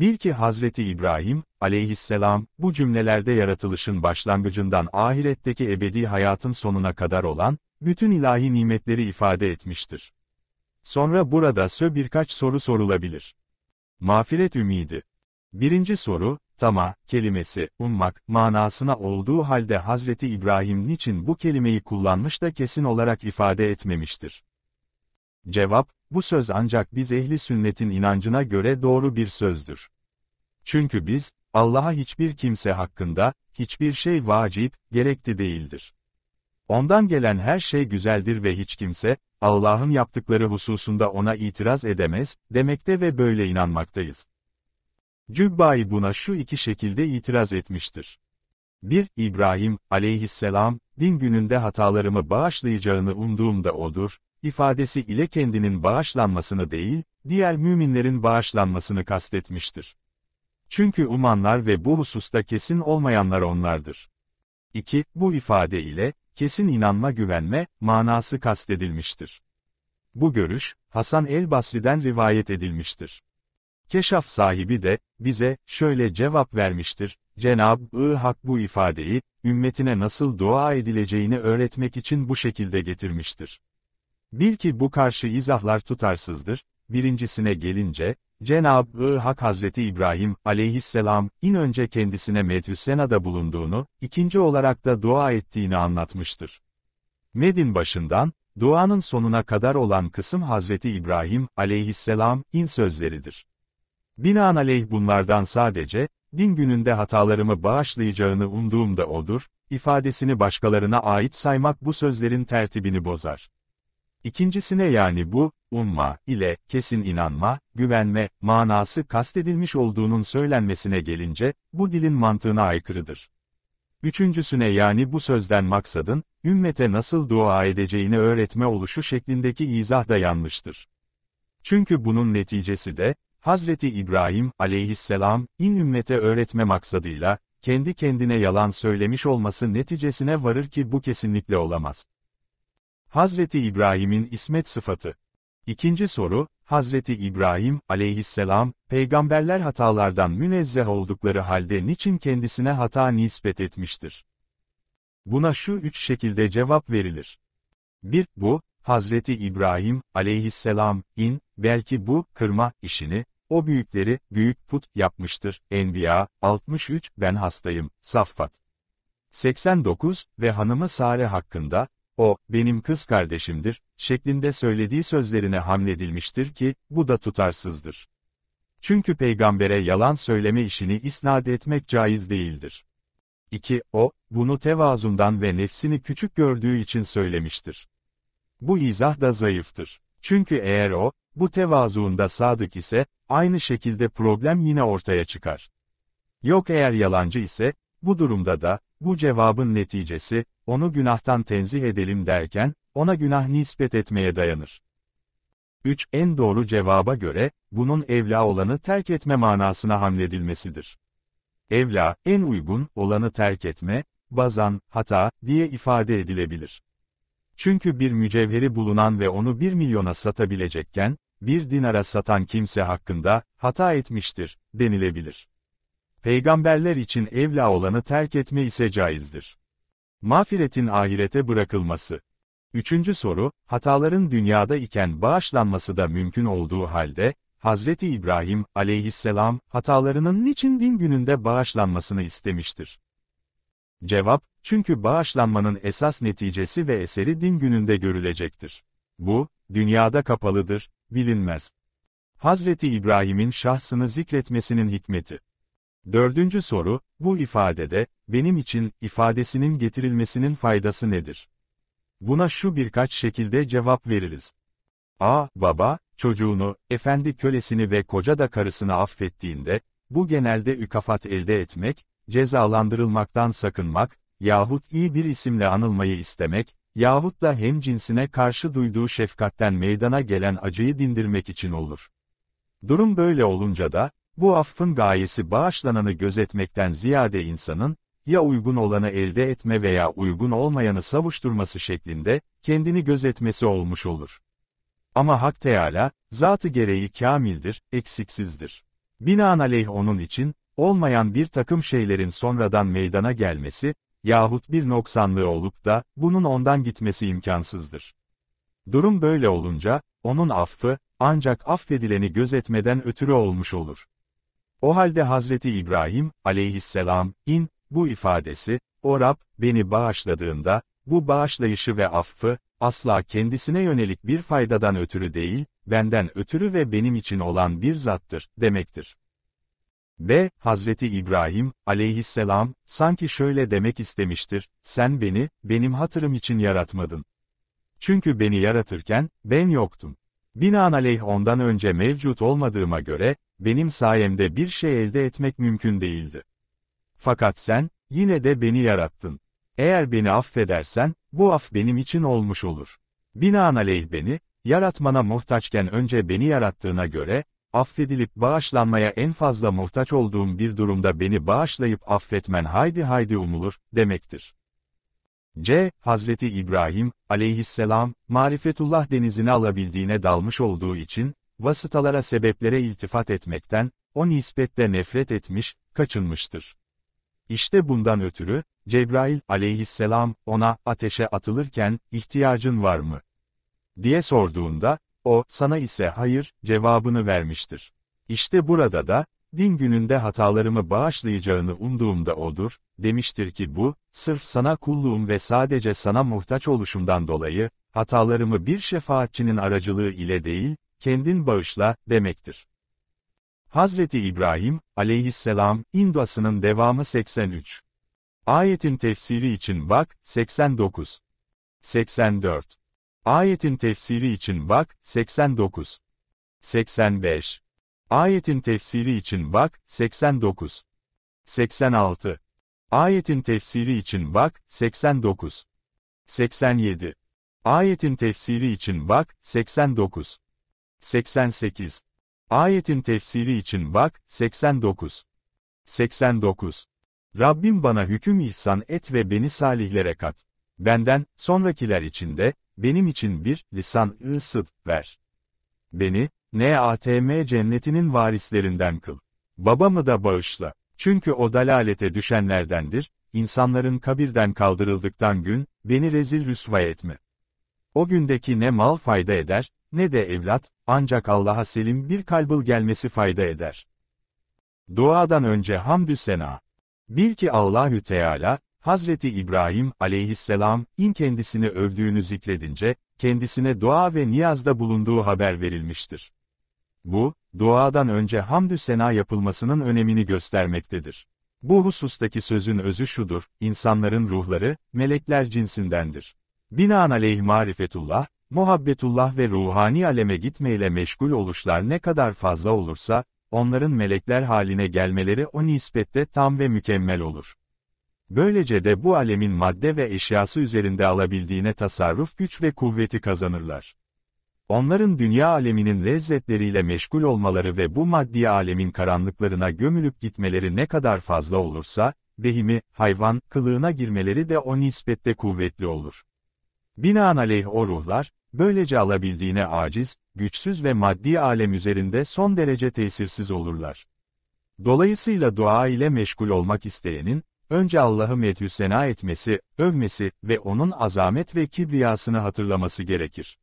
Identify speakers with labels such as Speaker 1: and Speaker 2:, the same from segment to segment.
Speaker 1: Bil ki Hazreti İbrahim, aleyhisselam, bu cümlelerde yaratılışın başlangıcından ahiretteki ebedi hayatın sonuna kadar olan, bütün ilahi nimetleri ifade etmiştir. Sonra burada sö birkaç soru sorulabilir. Mağfiret ümidi. Birinci soru, tama, kelimesi, ummak, manasına olduğu halde Hazreti İbrahim niçin bu kelimeyi kullanmış da kesin olarak ifade etmemiştir? Cevap, bu söz ancak biz ehli sünnetin inancına göre doğru bir sözdür. Çünkü biz, Allah'a hiçbir kimse hakkında, hiçbir şey vacip, gerekli değildir. Ondan gelen her şey güzeldir ve hiç kimse, Allah'ın yaptıkları hususunda ona itiraz edemez, demekte ve böyle inanmaktayız. Cübbai buna şu iki şekilde itiraz etmiştir. 1. İbrahim, aleyhisselam, din gününde hatalarımı bağışlayacağını umduğumda odur, ifadesi ile kendinin bağışlanmasını değil, diğer müminlerin bağışlanmasını kastetmiştir. Çünkü umanlar ve bu hususta kesin olmayanlar onlardır. 2. Bu ifade ile, kesin inanma güvenme, manası kastedilmiştir. Bu görüş, Hasan el-Basri'den rivayet edilmiştir. Keşaf sahibi de, bize, şöyle cevap vermiştir, Cenab-ı Hak bu ifadeyi, ümmetine nasıl dua edileceğini öğretmek için bu şekilde getirmiştir. Bil ki bu karşı izahlar tutarsızdır. Birincisine gelince, Cenab-ı Hak Hazreti İbrahim aleyhisselam in önce kendisine Medhüssena'da bulunduğunu, ikinci olarak da dua ettiğini anlatmıştır. Medin başından, duanın sonuna kadar olan kısım Hazreti İbrahim aleyhisselam in sözleridir. Binaenaleyh bunlardan sadece, din gününde hatalarımı bağışlayacağını umduğumda odur, ifadesini başkalarına ait saymak bu sözlerin tertibini bozar. İkincisine yani bu, umma ile kesin inanma, güvenme manası kastedilmiş olduğunun söylenmesine gelince, bu dilin mantığına aykırıdır. Üçüncüsüne yani bu sözden maksadın, ümmete nasıl dua edeceğini öğretme oluşu şeklindeki izah da yanlıştır. Çünkü bunun neticesi de, Hazreti İbrahim aleyhisselam, in ümmete öğretme maksadıyla, kendi kendine yalan söylemiş olması neticesine varır ki bu kesinlikle olamaz. Hazreti İbrahim'in ismet sıfatı. İkinci soru, Hazreti İbrahim aleyhisselam, peygamberler hatalardan münezzeh oldukları halde niçin kendisine hata nispet etmiştir? Buna şu üç şekilde cevap verilir. 1. Bu, Hazreti İbrahim aleyhisselam, in, belki bu, kırma, işini, o büyükleri, büyük put, yapmıştır. Enbiya, 63, ben hastayım, Saffat. 89 ve hanımı Sare hakkında, o, benim kız kardeşimdir, şeklinde söylediği sözlerine hamledilmiştir ki, bu da tutarsızdır. Çünkü peygambere yalan söyleme işini isnat etmek caiz değildir. 2. O, bunu tevazundan ve nefsini küçük gördüğü için söylemiştir. Bu izah da zayıftır. Çünkü eğer o, bu tevazuunda sadık ise, aynı şekilde problem yine ortaya çıkar. Yok eğer yalancı ise, bu durumda da, bu cevabın neticesi, onu günahtan tenzih edelim derken, ona günah nispet etmeye dayanır. 3. En doğru cevaba göre, bunun evla olanı terk etme manasına hamledilmesidir. Evla, en uygun olanı terk etme, bazan, hata diye ifade edilebilir. Çünkü bir mücevheri bulunan ve onu bir milyona satabilecekken, bir dinara satan kimse hakkında, hata etmiştir, denilebilir peygamberler için evla olanı terk etme ise caizdir. Mağfiretin ahirete bırakılması. Üçüncü soru, hataların dünyada iken bağışlanması da mümkün olduğu halde, Hazreti İbrahim aleyhisselam hatalarının niçin din gününde bağışlanmasını istemiştir? Cevap, çünkü bağışlanmanın esas neticesi ve eseri din gününde görülecektir. Bu, dünyada kapalıdır, bilinmez. Hazreti İbrahim'in şahsını zikretmesinin hikmeti. Dördüncü soru, bu ifadede, benim için, ifadesinin getirilmesinin faydası nedir? Buna şu birkaç şekilde cevap veririz. A. Baba, çocuğunu, efendi kölesini ve koca da karısını affettiğinde, bu genelde ükafat elde etmek, cezalandırılmaktan sakınmak, yahut iyi bir isimle anılmayı istemek, yahut da hem cinsine karşı duyduğu şefkatten meydana gelen acıyı dindirmek için olur. Durum böyle olunca da, bu affın gayesi bağışlananı gözetmekten ziyade insanın, ya uygun olanı elde etme veya uygun olmayanı savuşturması şeklinde, kendini gözetmesi olmuş olur. Ama Hak Teala, zatı gereği kamildir, eksiksizdir. Binaenaleyh onun için, olmayan bir takım şeylerin sonradan meydana gelmesi, yahut bir noksanlığı olup da, bunun ondan gitmesi imkansızdır. Durum böyle olunca, onun affı, ancak affedileni gözetmeden ötürü olmuş olur. O halde Hazreti İbrahim, aleyhisselam, in, bu ifadesi, o Rab, beni bağışladığında, bu bağışlayışı ve affı, asla kendisine yönelik bir faydadan ötürü değil, benden ötürü ve benim için olan bir zattır, demektir. B Hazreti İbrahim, aleyhisselam, sanki şöyle demek istemiştir, sen beni, benim hatırım için yaratmadın. Çünkü beni yaratırken, ben yoktum. Binaenaleyh ondan önce mevcut olmadığıma göre, benim sayemde bir şey elde etmek mümkün değildi. Fakat sen, yine de beni yarattın. Eğer beni affedersen, bu af benim için olmuş olur. Binaenaleyh beni, yaratmana muhtaçken önce beni yarattığına göre, affedilip bağışlanmaya en fazla muhtaç olduğum bir durumda beni bağışlayıp affetmen haydi haydi umulur, demektir. C. Hazreti İbrahim, aleyhisselam, marifetullah denizini alabildiğine dalmış olduğu için, vasıtalara sebeplere iltifat etmekten, o nispetle nefret etmiş, kaçınmıştır. İşte bundan ötürü, Cebrail aleyhisselam ona ateşe atılırken, ihtiyacın var mı? diye sorduğunda, o, sana ise hayır, cevabını vermiştir. İşte burada da, din gününde hatalarımı bağışlayacağını umduğumda odur, demiştir ki bu, sırf sana kulluğum ve sadece sana muhtaç oluşumdan dolayı, hatalarımı bir şefaatçinin aracılığı ile değil, kendin bağışla, demektir. Hazreti İbrahim, aleyhisselam, indasının devamı 83. Ayetin tefsiri için bak, 89. 84. Ayetin tefsiri için bak, 89. 85. Ayetin tefsiri için bak, 89. 86. Ayetin tefsiri için bak, 89. 87. Ayetin tefsiri için bak, 89. 88. Ayetin tefsiri için bak, 89. 89. Rabbim bana hüküm ihsan et ve beni salihlere kat. Benden, sonrakiler için de, benim için bir, lisan ısıt ver. Beni, NATM cennetinin varislerinden kıl. Babamı da bağışla. Çünkü o dalalete düşenlerdendir, insanların kabirden kaldırıldıktan gün, beni rezil rüsva etme. O gündeki ne mal fayda eder, ne de evlat, ancak Allah'a selim bir kalbıl gelmesi fayda eder. Duadan önce hamdü sena. Bil ki Allahü Teala, Hazreti İbrahim aleyhisselam, in kendisini övdüğünü zikredince, kendisine dua ve niyazda bulunduğu haber verilmiştir. Bu, duadan önce hamdü sena yapılmasının önemini göstermektedir. Bu husustaki sözün özü şudur, insanların ruhları, melekler cinsindendir. Binaenaleyh marifetullah, Muhabbetullah ve ruhani aleme gitmeyle meşgul oluşlar ne kadar fazla olursa, onların melekler haline gelmeleri o nispette tam ve mükemmel olur. Böylece de bu alemin madde ve eşyası üzerinde alabildiğine tasarruf güç ve kuvveti kazanırlar. Onların dünya aleminin lezzetleriyle meşgul olmaları ve bu maddi alemin karanlıklarına gömülüp gitmeleri ne kadar fazla olursa, behimi, hayvan, kılığına girmeleri de o nispette kuvvetli olur. Binaenaleyh o ruhlar, Böylece alabildiğine aciz, güçsüz ve maddi alem üzerinde son derece tesirsiz olurlar. Dolayısıyla dua ile meşgul olmak isteyenin, önce Allah'ı medhü sena etmesi, övmesi ve onun azamet ve kibriyasını hatırlaması gerekir.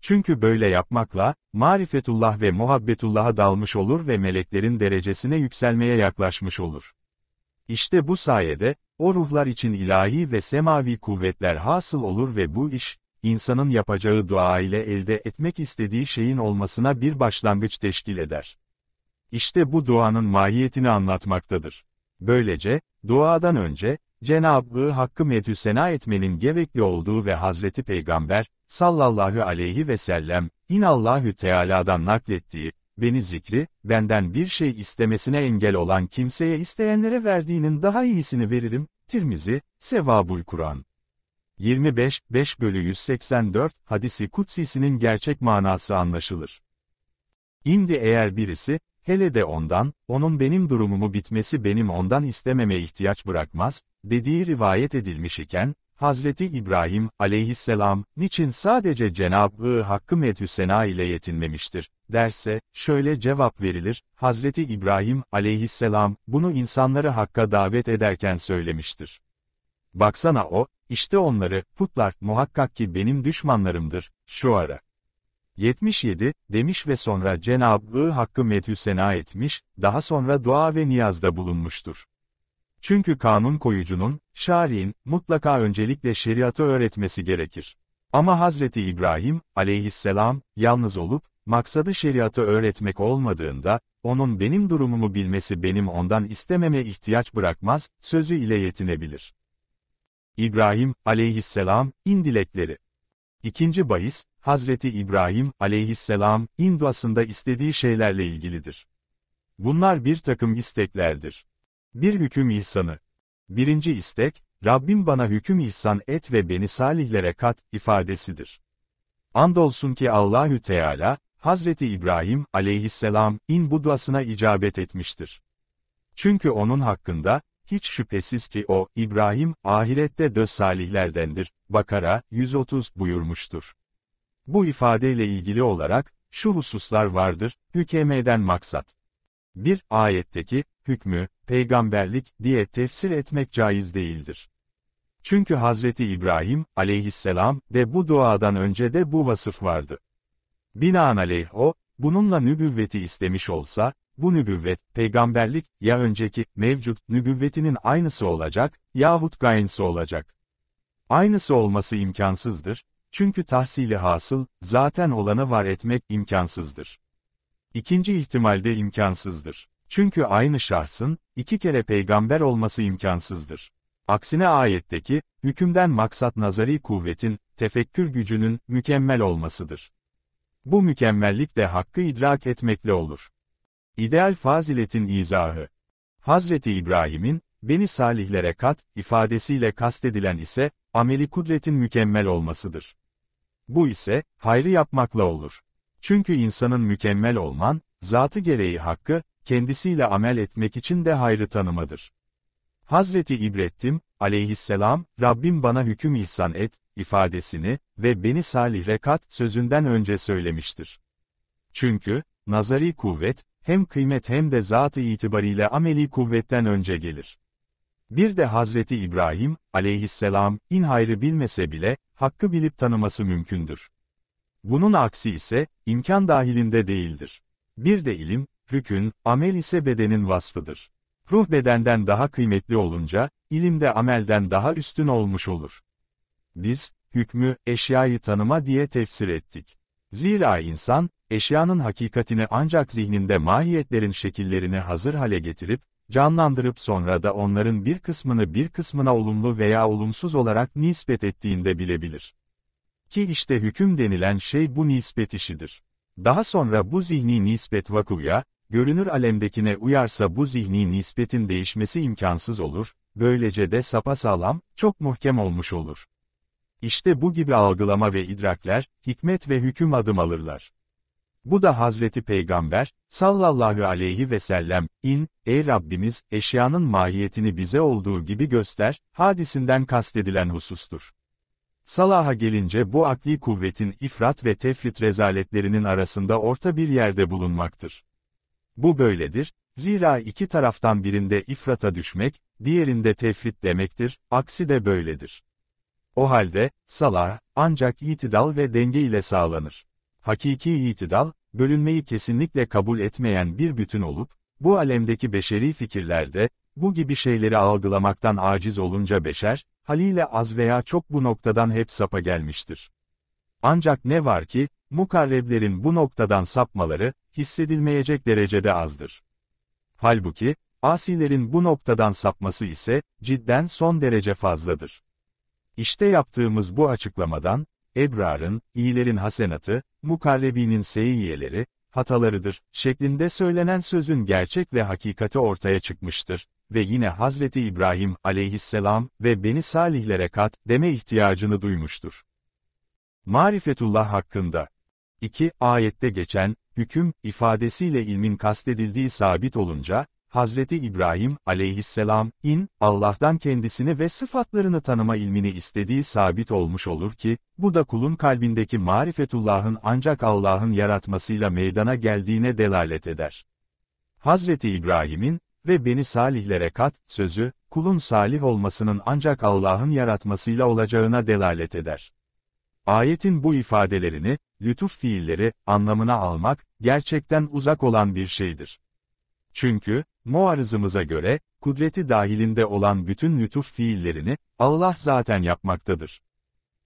Speaker 1: Çünkü böyle yapmakla, marifetullah ve muhabbetullah'a dalmış olur ve meleklerin derecesine yükselmeye yaklaşmış olur. İşte bu sayede, o ruhlar için ilahi ve semavi kuvvetler hasıl olur ve bu iş, insanın yapacağı dua ile elde etmek istediği şeyin olmasına bir başlangıç teşkil eder. İşte bu duanın mahiyetini anlatmaktadır. Böylece, duadan önce, Cenab-ı Hakk'ı medhü sena etmenin gerekli olduğu ve Hazreti Peygamber, sallallahu aleyhi ve sellem, inallahü teala'dan naklettiği, beni zikri, benden bir şey istemesine engel olan kimseye isteyenlere verdiğinin daha iyisini veririm, Tirmizi, Sevabul Kur'an. 25, 5 bölü 184, hadisi kutsisinin gerçek manası anlaşılır. Şimdi eğer birisi, hele de ondan, onun benim durumumu bitmesi benim ondan istememe ihtiyaç bırakmaz, dediği rivayet edilmiş iken, Hazreti İbrahim aleyhisselam, niçin sadece Cenab-ı Hakk'ı medhüsena ile yetinmemiştir, derse, şöyle cevap verilir, Hazreti İbrahim aleyhisselam, bunu insanları Hakk'a davet ederken söylemiştir. Baksana o, işte onları, putlar, muhakkak ki benim düşmanlarımdır, şu ara. 77, demiş ve sonra Cenab-ı Hakk'ı medhü sena etmiş, daha sonra dua ve niyazda bulunmuştur. Çünkü kanun koyucunun, şari'in, mutlaka öncelikle şeriatı öğretmesi gerekir. Ama Hazreti İbrahim, aleyhisselam, yalnız olup, maksadı şeriatı öğretmek olmadığında, onun benim durumumu bilmesi benim ondan istememe ihtiyaç bırakmaz, sözü ile yetinebilir. İbrahim aleyhisselam, in dilekleri. İkinci bahis, Hazreti İbrahim aleyhisselam, in duasında istediği şeylerle ilgilidir. Bunlar bir takım isteklerdir. Bir hüküm ihsanı. Birinci istek, Rabbim bana hüküm ihsan et ve beni salihlere kat ifadesidir. Andolsun ki Allahü Teala, Hazreti İbrahim aleyhisselam in bu duasına icabet etmiştir. Çünkü onun hakkında, hiç şüphesiz ki o, İbrahim, ahirette de salihlerdendir, Bakara, 130 buyurmuştur. Bu ifadeyle ilgili olarak, şu hususlar vardır, hükemeden maksat. 1. Ayetteki, hükmü, peygamberlik, diye tefsir etmek caiz değildir. Çünkü Hazreti İbrahim, aleyhisselam, de bu duadan önce de bu vasıf vardı. Binaenaleyh o, bununla nübüvveti istemiş olsa, bu nübüvvet, peygamberlik, ya önceki, mevcut, nübüvvetinin aynısı olacak, yahut gayensi olacak. Aynısı olması imkansızdır, çünkü tahsili hasıl, zaten olanı var etmek imkansızdır. İkinci ihtimalde imkansızdır. Çünkü aynı şahsın, iki kere peygamber olması imkansızdır. Aksine ayetteki, hükümden maksat nazari kuvvetin, tefekkür gücünün, mükemmel olmasıdır. Bu mükemmellik de hakkı idrak etmekle olur. İdeal faziletin izahı. Hazreti İbrahim'in, beni salihlere kat, ifadesiyle kastedilen ise, ameli kudretin mükemmel olmasıdır. Bu ise, hayrı yapmakla olur. Çünkü insanın mükemmel olman, zatı gereği hakkı, kendisiyle amel etmek için de hayrı tanımadır. Hazreti İbrettim, aleyhisselam, Rabbim bana hüküm ihsan et, ifadesini ve beni salih rekat sözünden önce söylemiştir. Çünkü, nazari kuvvet, hem kıymet hem de zatı itibariyle ameli kuvvetten önce gelir. Bir de Hazreti İbrahim, aleyhisselam, in hayrı bilmese bile, hakkı bilip tanıması mümkündür. Bunun aksi ise, imkan dahilinde değildir. Bir de ilim, hükün, amel ise bedenin vasfıdır. Ruh bedenden daha kıymetli olunca, ilim de amelden daha üstün olmuş olur. Biz, hükmü, eşyayı tanıma diye tefsir ettik. Zira insan, eşyanın hakikatini ancak zihninde mahiyetlerin şekillerini hazır hale getirip, canlandırıp sonra da onların bir kısmını bir kısmına olumlu veya olumsuz olarak nispet ettiğinde bilebilir. Ki işte hüküm denilen şey bu nispet işidir. Daha sonra bu zihni nispet vakuya, görünür alemdekine uyarsa bu zihni nispetin değişmesi imkansız olur, böylece de sapasağlam, çok muhkem olmuş olur. İşte bu gibi algılama ve idrakler, hikmet ve hüküm adım alırlar. Bu da Hazreti Peygamber, sallallahu aleyhi ve sellem, in, ey Rabbimiz, eşyanın mahiyetini bize olduğu gibi göster, hadisinden kastedilen husustur. Salah'a gelince bu akli kuvvetin ifrat ve tefrit rezaletlerinin arasında orta bir yerde bulunmaktır. Bu böyledir, zira iki taraftan birinde ifrata düşmek, diğerinde tefrit demektir, aksi de böyledir. O halde, salah, ancak itidal ve denge ile sağlanır. Hakiki itidal, bölünmeyi kesinlikle kabul etmeyen bir bütün olup, bu alemdeki beşeri fikirlerde, bu gibi şeyleri algılamaktan aciz olunca beşer, haliyle az veya çok bu noktadan hep sapa gelmiştir. Ancak ne var ki, mukarreblerin bu noktadan sapmaları, hissedilmeyecek derecede azdır. Halbuki, asilerin bu noktadan sapması ise, cidden son derece fazladır. İşte yaptığımız bu açıklamadan, ebrarın, iyilerin hasenatı, mukarrebinin seyyiyeleri, hatalarıdır, şeklinde söylenen sözün gerçek ve hakikati ortaya çıkmıştır ve yine Hazreti İbrahim aleyhisselam ve Beni Salihlere kat deme ihtiyacını duymuştur. Marifetullah hakkında 2. Ayette geçen, hüküm, ifadesiyle ilmin kastedildiği sabit olunca, Hazreti İbrahim aleyhisselam, in, Allah'tan kendisini ve sıfatlarını tanıma ilmini istediği sabit olmuş olur ki, bu da kulun kalbindeki marifetullahın ancak Allah'ın yaratmasıyla meydana geldiğine delalet eder. Hazreti İbrahim'in, ve beni salihlere kat, sözü, kulun salih olmasının ancak Allah'ın yaratmasıyla olacağına delalet eder. Ayetin bu ifadelerini, lütuf fiilleri, anlamına almak, gerçekten uzak olan bir şeydir. Çünkü, muarızımıza göre, kudreti dahilinde olan bütün lütuf fiillerini, Allah zaten yapmaktadır.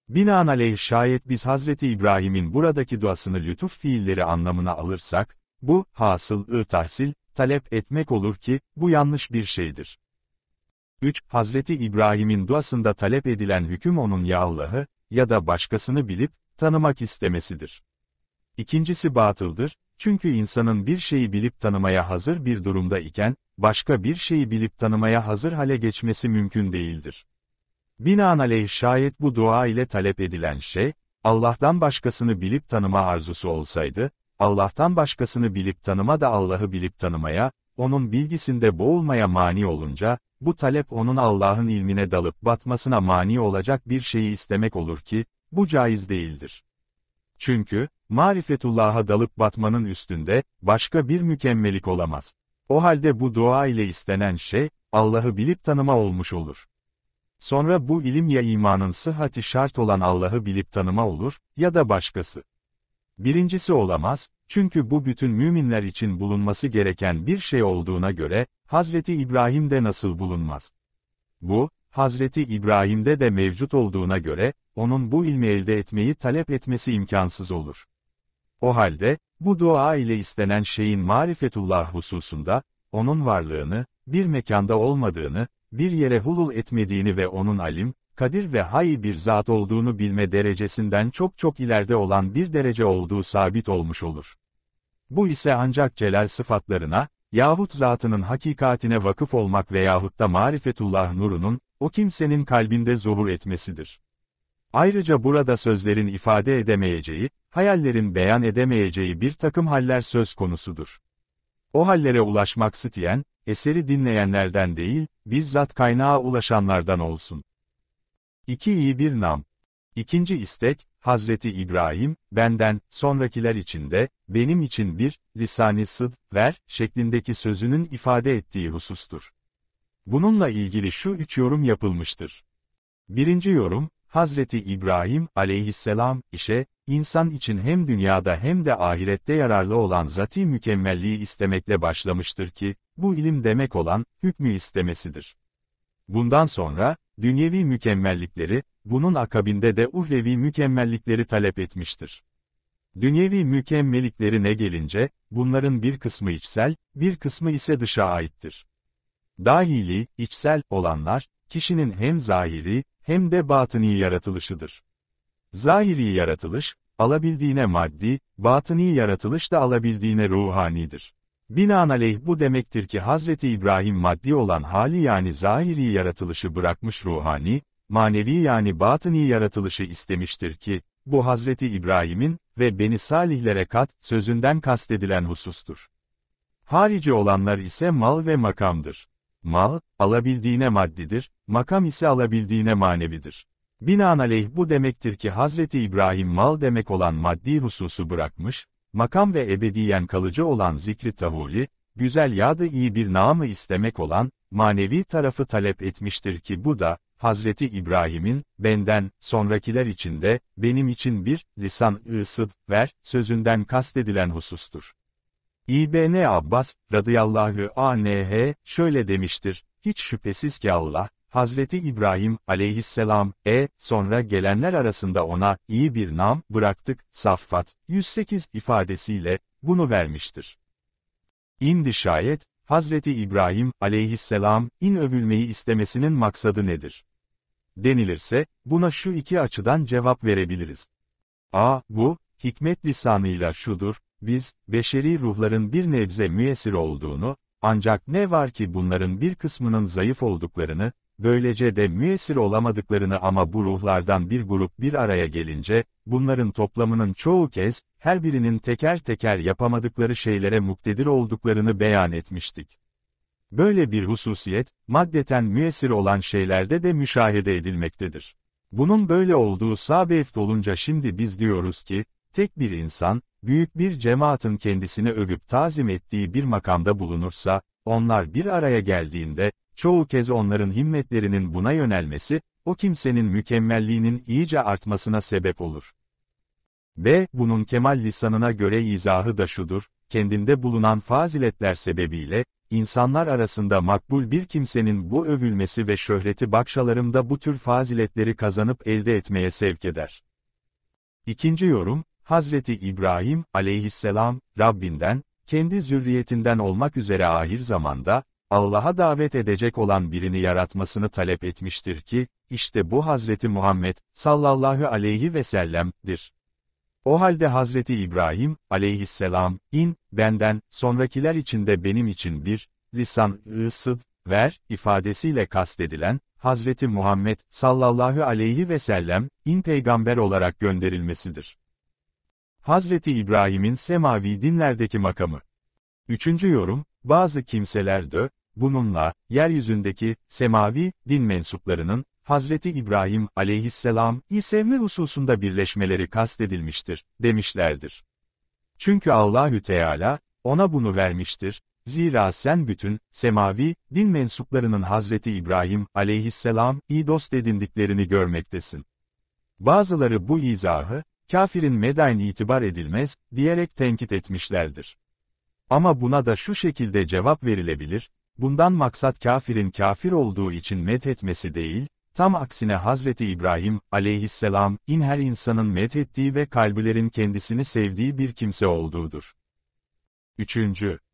Speaker 1: Binaenaleyh şayet biz Hazreti İbrahim'in buradaki duasını lütuf fiilleri anlamına alırsak, bu, hasıl-ı tahsil, talep etmek olur ki, bu yanlış bir şeydir. 3. Hazreti İbrahim'in duasında talep edilen hüküm onun ya Allah'ı, ya da başkasını bilip, tanımak istemesidir. İkincisi batıldır, çünkü insanın bir şeyi bilip tanımaya hazır bir durumda iken, başka bir şeyi bilip tanımaya hazır hale geçmesi mümkün değildir. Binaenaleyh şayet bu dua ile talep edilen şey, Allah'tan başkasını bilip tanıma arzusu olsaydı, Allah'tan başkasını bilip tanıma da Allah'ı bilip tanımaya, onun bilgisinde boğulmaya mani olunca, bu talep onun Allah'ın ilmine dalıp batmasına mani olacak bir şeyi istemek olur ki, bu caiz değildir. Çünkü, marifetullah'a dalıp batmanın üstünde, başka bir mükemmelik olamaz. O halde bu dua ile istenen şey, Allah'ı bilip tanıma olmuş olur. Sonra bu ilim ya imanın sıhhati şart olan Allah'ı bilip tanıma olur, ya da başkası. Birincisi olamaz, çünkü bu bütün müminler için bulunması gereken bir şey olduğuna göre, Hazreti İbrahim'de nasıl bulunmaz? Bu, Hazreti İbrahim'de de mevcut olduğuna göre, onun bu ilmi elde etmeyi talep etmesi imkansız olur. O halde, bu dua ile istenen şeyin marifetullah hususunda, onun varlığını, bir mekanda olmadığını, bir yere hulul etmediğini ve onun alim, kadir ve hay bir zat olduğunu bilme derecesinden çok çok ileride olan bir derece olduğu sabit olmuş olur. Bu ise ancak celal sıfatlarına, yahut zatının hakikatine vakıf olmak veyahut da marifetullah nurunun, o kimsenin kalbinde zuhur etmesidir. Ayrıca burada sözlerin ifade edemeyeceği, hayallerin beyan edemeyeceği bir takım haller söz konusudur. O hallere ulaşmak isteyen, eseri dinleyenlerden değil, bizzat kaynağa ulaşanlardan olsun. İki iyi bir nam. İkinci istek, Hazreti İbrahim, benden, sonrakiler için de, benim için bir, lisani sıd, ver, şeklindeki sözünün ifade ettiği husustur. Bununla ilgili şu üç yorum yapılmıştır. Birinci yorum, Hazreti İbrahim aleyhisselam, işe, insan için hem dünyada hem de ahirette yararlı olan zati mükemmelliği istemekle başlamıştır ki, bu ilim demek olan, hükmü istemesidir. Bundan sonra, dünyevi mükemmellikleri, bunun akabinde de uhrevi mükemmellikleri talep etmiştir. Dünyevi ne gelince, bunların bir kısmı içsel, bir kısmı ise dışa aittir. Dahili, içsel olanlar, kişinin hem zahiri, hem de batıni yaratılışıdır. Zahiri yaratılış, alabildiğine maddi, batıni yaratılış da alabildiğine ruhanidir. Binaenaleyh bu demektir ki Hazreti İbrahim maddi olan hali yani zahiri yaratılışı bırakmış ruhani, manevi yani batıni yaratılışı istemiştir ki, bu Hazreti İbrahim'in ve Beni Salihlere kat sözünden kastedilen husustur. Harici olanlar ise mal ve makamdır. Mal, alabildiğine maddidir, makam ise alabildiğine manevidir. Binaenaleyh bu demektir ki Hazreti İbrahim mal demek olan maddi hususu bırakmış, makam ve ebediyen kalıcı olan zikri tahuli, güzel ya da iyi bir namı istemek olan, manevi tarafı talep etmiştir ki bu da, Hazreti İbrahim'in, benden, sonrakiler için de, benim için bir, lisan-ı ver, sözünden kastedilen husustur. İbn Abbas, radıyallahu anh, şöyle demiştir, hiç şüphesiz ki Allah, Hazreti İbrahim aleyhisselam e sonra gelenler arasında ona iyi bir nam bıraktık, Saffat 108 ifadesiyle bunu vermiştir. İndi şayet, Hazreti İbrahim aleyhisselam in övülmeyi istemesinin maksadı nedir? Denilirse, buna şu iki açıdan cevap verebiliriz. A. Bu, hikmet lisanıyla şudur, biz, beşeri ruhların bir nebze müessir olduğunu, ancak ne var ki bunların bir kısmının zayıf olduklarını, böylece de müessir olamadıklarını ama bu ruhlardan bir grup bir araya gelince, bunların toplamının çoğu kez, her birinin teker teker yapamadıkları şeylere muktedir olduklarını beyan etmiştik. Böyle bir hususiyet, maddeten müessir olan şeylerde de müşahede edilmektedir. Bunun böyle olduğu sabit olunca şimdi biz diyoruz ki, tek bir insan, büyük bir cemaatin kendisini övüp tazim ettiği bir makamda bulunursa, onlar bir araya geldiğinde, çoğu kez onların himmetlerinin buna yönelmesi, o kimsenin mükemmelliğinin iyice artmasına sebep olur. B. Bunun kemal lisanına göre izahı da şudur, kendinde bulunan faziletler sebebiyle, insanlar arasında makbul bir kimsenin bu övülmesi ve şöhreti bakşalarımda bu tür faziletleri kazanıp elde etmeye sevk eder. İkinci yorum, Hazreti İbrahim aleyhisselam, Rabbinden, kendi zürriyetinden olmak üzere ahir zamanda, Allah'a davet edecek olan birini yaratmasını talep etmiştir ki, işte bu Hazreti Muhammed sallallahu aleyhi ve sellem'dir. O halde Hazreti İbrahim aleyhisselam, in, benden, sonrakiler içinde benim için bir, lisan, ısıd, ver, ifadesiyle kastedilen, Hazreti Muhammed sallallahu aleyhi ve sellem, in peygamber olarak gönderilmesidir. Hazreti İbrahim'in semavi dinlerdeki makamı. Üçüncü yorum, bazı kimseler de, bununla, yeryüzündeki, semavi, din mensuplarının, Hazreti İbrahim aleyhisselam, sevme hususunda birleşmeleri kastedilmiştir, demişlerdir. Çünkü Allahü Teala, ona bunu vermiştir, zira sen bütün, semavi, din mensuplarının Hazreti İbrahim aleyhisselam, iyi dost edindiklerini görmektesin. Bazıları bu izahı, kafirin medain itibar edilmez, diyerek tenkit etmişlerdir. Ama buna da şu şekilde cevap verilebilir, bundan maksat kafirin kafir olduğu için methetmesi değil, tam aksine Hazreti İbrahim, aleyhisselam, in her insanın methettiği ve kalbilerin kendisini sevdiği bir kimse olduğudur. 3.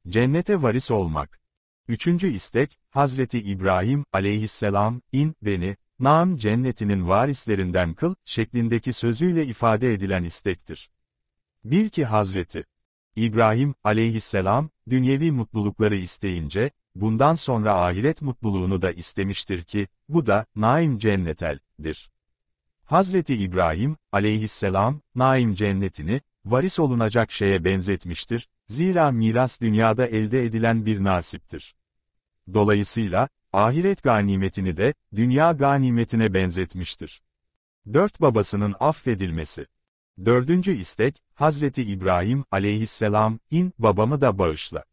Speaker 1: Cennete varis olmak. Üçüncü istek, Hazreti İbrahim, aleyhisselam, in, beni, Naam cennetinin varislerinden kıl, şeklindeki sözüyle ifade edilen istektir. Bil ki Hazreti İbrahim aleyhisselam, dünyevi mutlulukları isteyince, bundan sonra ahiret mutluluğunu da istemiştir ki, bu da Naim Cennetel'dir. Hazreti İbrahim aleyhisselam, Naim Cennetini, varis olunacak şeye benzetmiştir, zira miras dünyada elde edilen bir nasiptir. Dolayısıyla, ahiret ganimetini de dünya ganimetine benzetmiştir. Dört babasının affedilmesi. Dördüncü istek, Hazreti İbrahim aleyhisselam, in babamı da bağışla.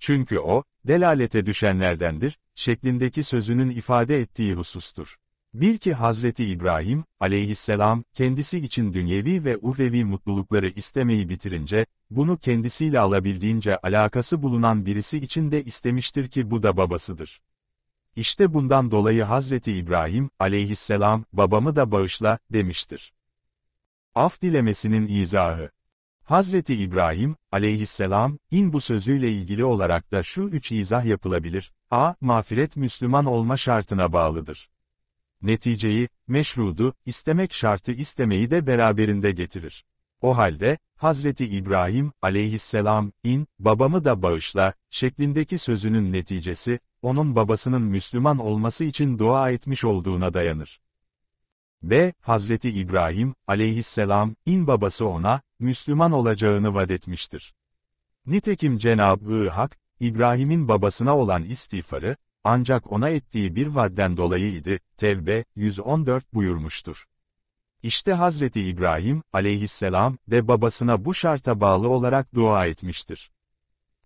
Speaker 1: Çünkü o, delalete düşenlerdendir, şeklindeki sözünün ifade ettiği husustur. Bil ki Hazreti İbrahim, aleyhisselam, kendisi için dünyevi ve uhrevi mutlulukları istemeyi bitirince, bunu kendisiyle alabildiğince alakası bulunan birisi için de istemiştir ki bu da babasıdır. İşte bundan dolayı Hazreti İbrahim, aleyhisselam, babamı da bağışla, demiştir. Af dilemesinin izahı Hazreti İbrahim, aleyhisselam, in bu sözüyle ilgili olarak da şu üç izah yapılabilir. A. Mağfiret Müslüman olma şartına bağlıdır. Neticeyi, meşrudu, istemek şartı istemeyi de beraberinde getirir. O halde, Hazreti İbrahim, aleyhisselam, in, babamı da bağışla, şeklindeki sözünün neticesi, onun babasının Müslüman olması için dua etmiş olduğuna dayanır. B. Hazreti İbrahim, aleyhisselam, in babası ona, Müslüman olacağını vadetmiştir. Nitekim Cenab-ı Hak, İbrahim'in babasına olan istiğfarı, ancak ona ettiği bir vadden dolayıydı, Tevbe 114 buyurmuştur. İşte Hazreti İbrahim, aleyhisselam, de babasına bu şarta bağlı olarak dua etmiştir.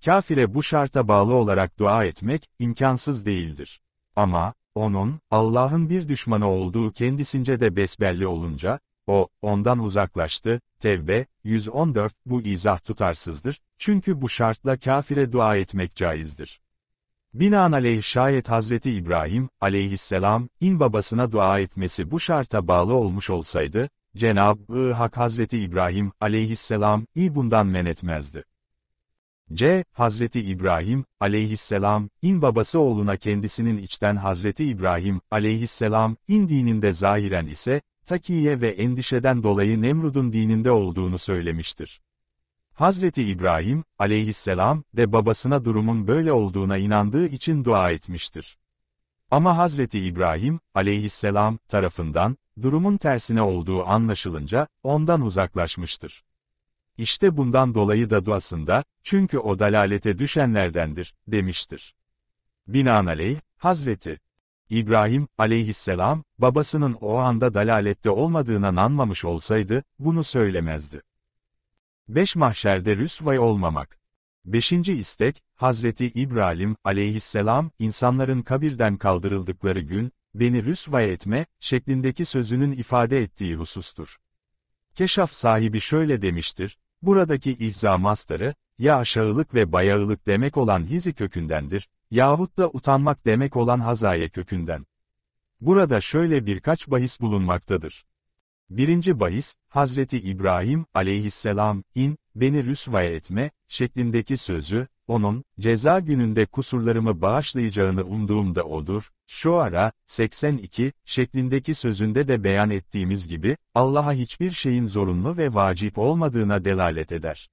Speaker 1: Kafire bu şarta bağlı olarak dua etmek, imkansız değildir. Ama, onun, Allah'ın bir düşmanı olduğu kendisince de besbelli olunca, o, ondan uzaklaştı, Tevbe, 114, bu izah tutarsızdır, çünkü bu şartla kafire dua etmek caizdir. Binaenaleyh şayet Hazreti İbrahim, aleyhisselam, in babasına dua etmesi bu şarta bağlı olmuş olsaydı, Cenab-ı Hak Hazreti İbrahim, aleyhisselam, i bundan men etmezdi. C. Hazreti İbrahim, aleyhisselam, in babası oğluna kendisinin içten Hazreti İbrahim, aleyhisselam, in dininde zahiren ise, takiye ve endişeden dolayı Nemrud'un dininde olduğunu söylemiştir. Hazreti İbrahim, aleyhisselam, de babasına durumun böyle olduğuna inandığı için dua etmiştir. Ama Hazreti İbrahim, aleyhisselam, tarafından, durumun tersine olduğu anlaşılınca, ondan uzaklaşmıştır. İşte bundan dolayı da duasında, çünkü o dalalete düşenlerdendir, demiştir. Binaenaleyh, Hazreti İbrahim, aleyhisselam, babasının o anda dalalette olmadığına nanmamış olsaydı, bunu söylemezdi. 5. Mahşerde rüsvay olmamak. 5. istek, Hazreti İbrahim, aleyhisselam, insanların kabirden kaldırıldıkları gün, beni rüsvay etme, şeklindeki sözünün ifade ettiği husustur. Keşaf sahibi şöyle demiştir, Buradaki ihza mastarı, ya aşağılık ve bayağılık demek olan hizi kökündendir, yahut da utanmak demek olan hazaya kökünden. Burada şöyle birkaç bahis bulunmaktadır. Birinci bahis, Hazreti İbrahim aleyhisselam, in, beni rüsva etme, şeklindeki sözü, onun, ceza gününde kusurlarımı bağışlayacağını umduğumda odur, şu ara, 82, şeklindeki sözünde de beyan ettiğimiz gibi, Allah'a hiçbir şeyin zorunlu ve vacip olmadığına delalet eder.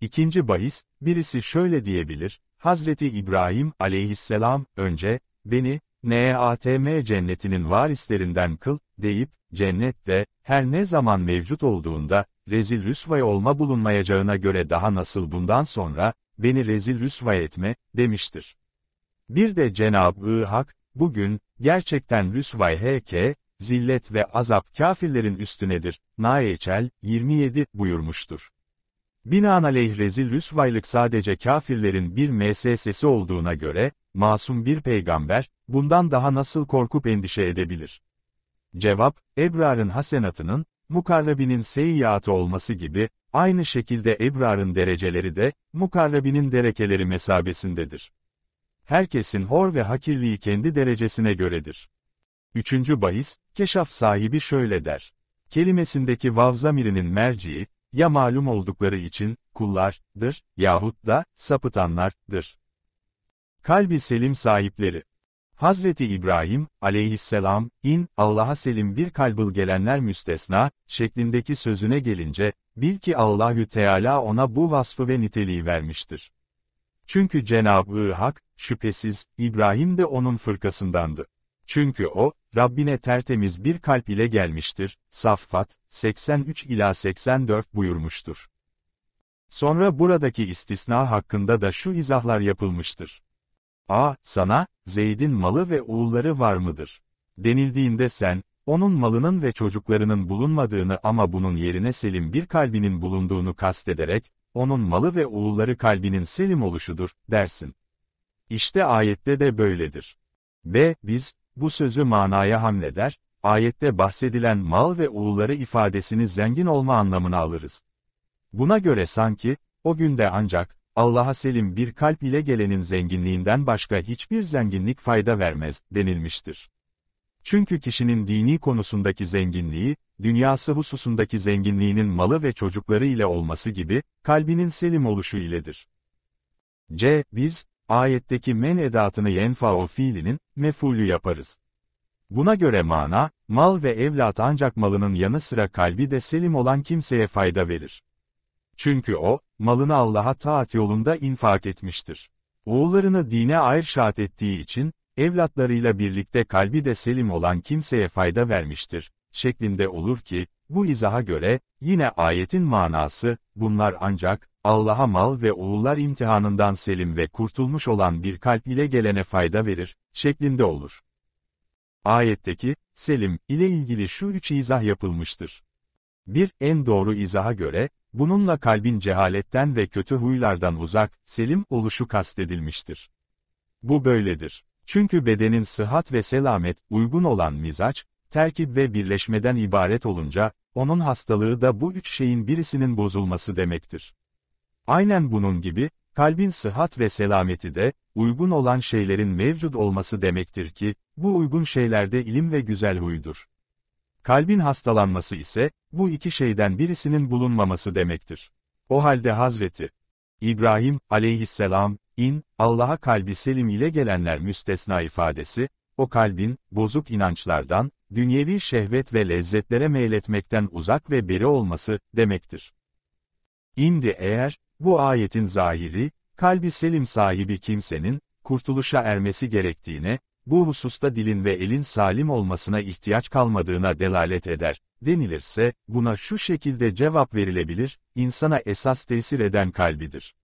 Speaker 1: İkinci bahis, birisi şöyle diyebilir, Hazreti İbrahim aleyhisselam, önce, beni, N.A.T.M. cennetinin varislerinden kıl, deyip, cennette, her ne zaman mevcut olduğunda, rezil rüsvay olma bulunmayacağına göre daha nasıl bundan sonra, beni rezil rüsvay etme, demiştir. Bir de Cenab-ı Hak, bugün, gerçekten rüsvay hk, zillet ve azap kafirlerin üstünedir, Naeçel 27 buyurmuştur. Binaenaleyh rezil rüsvaylık sadece kafirlerin bir mss'si olduğuna göre, masum bir peygamber, bundan daha nasıl korkup endişe edebilir? Cevap, Ebrar'ın hasenatının, Mukarrabinin seyyiatı olması gibi, aynı şekilde Ebrar'ın dereceleri de, Mukarrabinin derekeleri mesabesindedir herkesin hor ve hakirliği kendi derecesine göredir. Üçüncü bahis, keşaf sahibi şöyle der. Kelimesindeki vav zamirinin merciği, ya malum oldukları için, kullardır, yahut da, sapıtanlardır. Kalbi selim sahipleri. Hazreti İbrahim, aleyhisselam, in, Allah'a selim bir kalbıl gelenler müstesna, şeklindeki sözüne gelince, bil ki Allahü Teala ona bu vasfı ve niteliği vermiştir. Çünkü Cenab-ı Hak, şüphesiz, İbrahim de onun fırkasındandı. Çünkü o, Rabbine tertemiz bir kalp ile gelmiştir, Saffat, 83 ila 84 buyurmuştur. Sonra buradaki istisna hakkında da şu izahlar yapılmıştır. A. Sana, Zeyd'in malı ve oğulları var mıdır? Denildiğinde sen, onun malının ve çocuklarının bulunmadığını ama bunun yerine Selim bir kalbinin bulunduğunu kastederek, onun malı ve oğulları kalbinin selim oluşudur, dersin. İşte ayette de böyledir. B. Biz, bu sözü manaya hamleder, ayette bahsedilen mal ve oğulları ifadesini zengin olma anlamına alırız. Buna göre sanki, o günde ancak, Allah'a selim bir kalp ile gelenin zenginliğinden başka hiçbir zenginlik fayda vermez, denilmiştir. Çünkü kişinin dini konusundaki zenginliği, dünyası hususundaki zenginliğinin malı ve çocukları ile olması gibi, kalbinin selim oluşu iledir. C. Biz, ayetteki men edatını o fiilinin, mefulü yaparız. Buna göre mana, mal ve evlat ancak malının yanı sıra kalbi de selim olan kimseye fayda verir. Çünkü o, malını Allah'a taat yolunda infak etmiştir. Oğullarını dine ayrşat ettiği için, evlatlarıyla birlikte kalbi de selim olan kimseye fayda vermiştir, şeklinde olur ki, bu izaha göre, yine ayetin manası, bunlar ancak, Allah'a mal ve oğullar imtihanından selim ve kurtulmuş olan bir kalp ile gelene fayda verir, şeklinde olur. Ayetteki, selim, ile ilgili şu üç izah yapılmıştır. 1. En doğru izaha göre, bununla kalbin cehaletten ve kötü huylardan uzak, selim oluşu kastedilmiştir. Bu böyledir. Çünkü bedenin sıhhat ve selamet, uygun olan mizaç, terkib ve birleşmeden ibaret olunca, onun hastalığı da bu üç şeyin birisinin bozulması demektir. Aynen bunun gibi, kalbin sıhhat ve selameti de, uygun olan şeylerin mevcut olması demektir ki, bu uygun şeylerde ilim ve güzel huydur. Kalbin hastalanması ise, bu iki şeyden birisinin bulunmaması demektir. O halde Hazreti İbrahim, aleyhisselam, in, Allah'a kalbi selim ile gelenler müstesna ifadesi, o kalbin, bozuk inançlardan, dünyevi şehvet ve lezzetlere meyletmekten uzak ve beri olması, demektir. İndi eğer, bu ayetin zahiri, kalbi selim sahibi kimsenin, kurtuluşa ermesi gerektiğine, bu hususta dilin ve elin salim olmasına ihtiyaç kalmadığına delalet eder, denilirse, buna şu şekilde cevap verilebilir, insana esas tesir eden kalbidir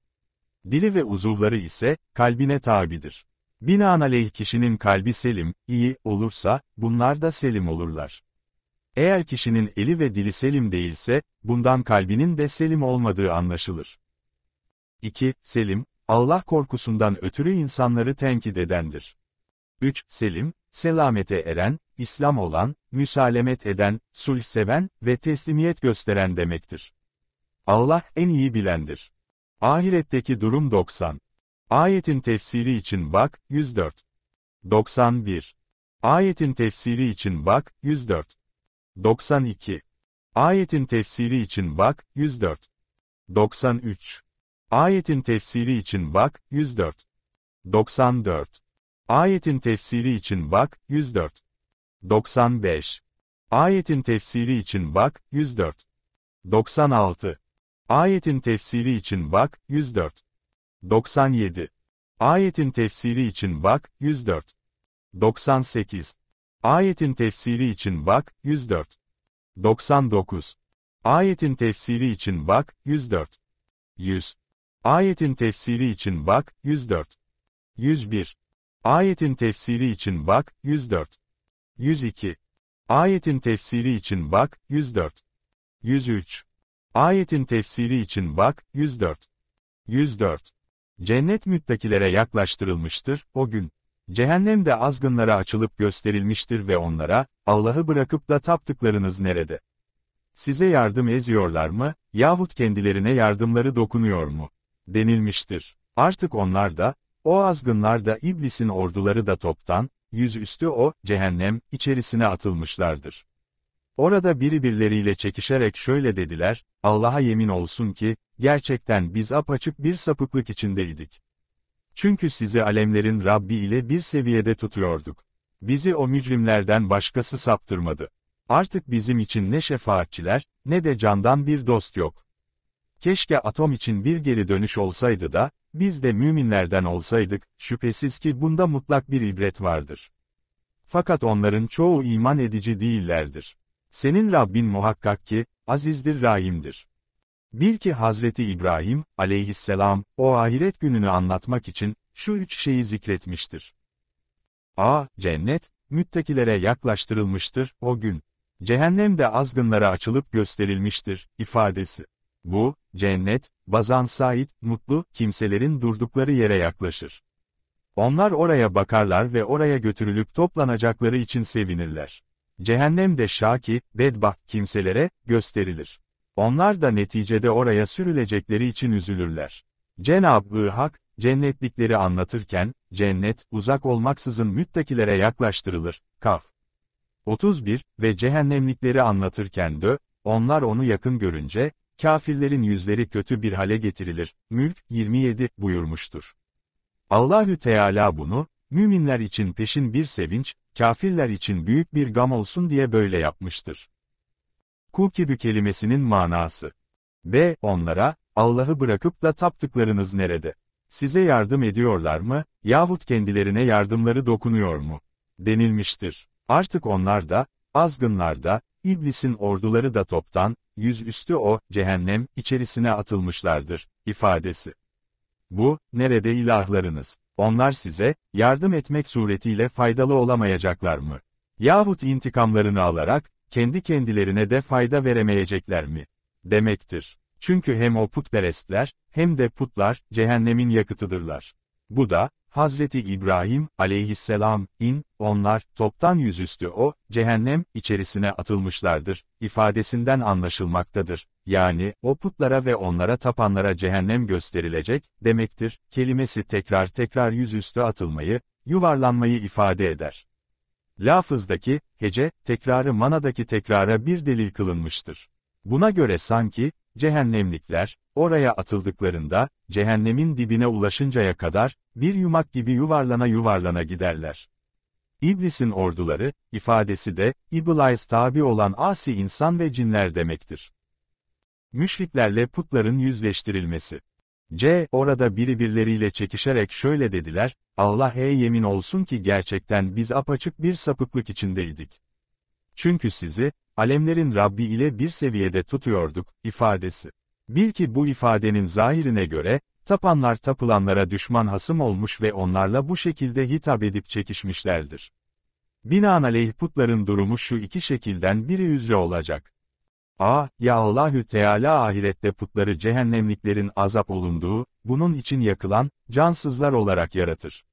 Speaker 1: dili ve uzuvları ise kalbine tabidir. Binaenaleyh kişinin kalbi selim, iyi olursa, bunlar da selim olurlar. Eğer kişinin eli ve dili selim değilse, bundan kalbinin de selim olmadığı anlaşılır. 2. Selim, Allah korkusundan ötürü insanları tenkit edendir. 3. Selim, selamete eren, İslam olan, müsalemet eden, sulh seven ve teslimiyet gösteren demektir. Allah en iyi bilendir. Ahiretteki durum 90. Ayetin tefsiri için bak 104. 91. Ayetin tefsiri için bak 104. 92. Ayetin tefsiri için bak 104. 93. Ayetin tefsiri için bak 104. 94. Ayetin tefsiri için bak 104. 95. Ayetin tefsiri için bak 104. 96. Ayetin tefsiri için bak 104. 97. Ayetin tefsiri için bak 104. 98. Ayetin tefsiri için bak 104. 99. Ayetin tefsiri için bak 104. 100. Ayetin tefsiri için bak 104. 101. Ayetin tefsiri için bak 104. 102. Ayetin tefsiri için bak 104. 103. Ayetin tefsiri için bak, 104. 104. Cennet müttakilere yaklaştırılmıştır, o gün. Cehennem de azgınlara açılıp gösterilmiştir ve onlara, Allah'ı bırakıp da taptıklarınız nerede? Size yardım eziyorlar mı, yahut kendilerine yardımları dokunuyor mu? Denilmiştir. Artık onlar da, o azgınlar da iblisin orduları da toptan, yüzüstü o, cehennem, içerisine atılmışlardır. Orada biri birbirleriyle çekişerek şöyle dediler, Allah'a yemin olsun ki, gerçekten biz apaçık bir sapıklık içindeydik. Çünkü sizi alemlerin Rabbi ile bir seviyede tutuyorduk. Bizi o mücrimlerden başkası saptırmadı. Artık bizim için ne şefaatçiler, ne de candan bir dost yok. Keşke atom için bir geri dönüş olsaydı da, biz de müminlerden olsaydık, şüphesiz ki bunda mutlak bir ibret vardır. Fakat onların çoğu iman edici değillerdir. Senin Rabbin muhakkak ki, azizdir rahimdir. Bil ki Hazreti İbrahim, aleyhisselam, o ahiret gününü anlatmak için, şu üç şeyi zikretmiştir. A. Cennet, müttakilere yaklaştırılmıştır, o gün. Cehennem de azgınlara açılıp gösterilmiştir, ifadesi. Bu, cennet, bazan sait, mutlu, kimselerin durdukları yere yaklaşır. Onlar oraya bakarlar ve oraya götürülüp toplanacakları için sevinirler. Cehennem de şaki, bedbaht kimselere, gösterilir. Onlar da neticede oraya sürülecekleri için üzülürler. Cenab-ı Hak, cennetlikleri anlatırken, cennet, uzak olmaksızın müttakilere yaklaştırılır. Kaf. 31 ve cehennemlikleri anlatırken de, onlar onu yakın görünce, kafirlerin yüzleri kötü bir hale getirilir. Mülk 27 buyurmuştur. Allahü Teala bunu, müminler için peşin bir sevinç, kafirler için büyük bir gam olsun diye böyle yapmıştır. Kukibü kelimesinin manası. B. Onlara, Allah'ı bırakıp da taptıklarınız nerede? Size yardım ediyorlar mı, yahut kendilerine yardımları dokunuyor mu? Denilmiştir. Artık onlar da, azgınlar da, iblisin orduları da toptan, yüzüstü o, cehennem, içerisine atılmışlardır, ifadesi. Bu, nerede ilahlarınız? Onlar size, yardım etmek suretiyle faydalı olamayacaklar mı? Yahut intikamlarını alarak, kendi kendilerine de fayda veremeyecekler mi? Demektir. Çünkü hem o putperestler, hem de putlar, cehennemin yakıtıdırlar. Bu da, Hazreti İbrahim, aleyhisselam, in, onlar, toptan yüzüstü o, cehennem, içerisine atılmışlardır, ifadesinden anlaşılmaktadır yani o putlara ve onlara tapanlara cehennem gösterilecek demektir. Kelimesi tekrar tekrar yüzüstü atılmayı, yuvarlanmayı ifade eder. Lafızdaki hece tekrarı manadaki tekrara bir delil kılınmıştır. Buna göre sanki cehennemlikler oraya atıldıklarında cehennemin dibine ulaşıncaya kadar bir yumak gibi yuvarlana yuvarlana giderler. İblisin orduları ifadesi de iblis tabi olan asi insan ve cinler demektir. Müşriklerle putların yüzleştirilmesi. C. Orada biri birbirleriyle çekişerek şöyle dediler, Allah'a yemin olsun ki gerçekten biz apaçık bir sapıklık içindeydik. Çünkü sizi, alemlerin Rabbi ile bir seviyede tutuyorduk, ifadesi. Bil ki bu ifadenin zahirine göre, tapanlar tapılanlara düşman hasım olmuş ve onlarla bu şekilde hitap edip çekişmişlerdir. Binaenaleyh putların durumu şu iki şekilden biri üzre olacak. A. Ya Allahü Teala ahirette putları cehennemliklerin azap olunduğu, bunun için yakılan, cansızlar olarak yaratır.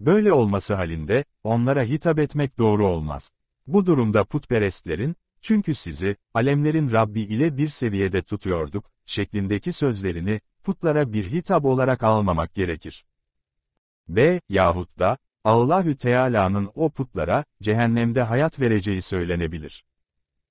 Speaker 1: Böyle olması halinde, onlara hitap etmek doğru olmaz. Bu durumda putperestlerin, çünkü sizi, alemlerin Rabbi ile bir seviyede tutuyorduk, şeklindeki sözlerini, putlara bir hitap olarak almamak gerekir. B. Yahut da, Allahü Teala'nın o putlara, cehennemde hayat vereceği söylenebilir.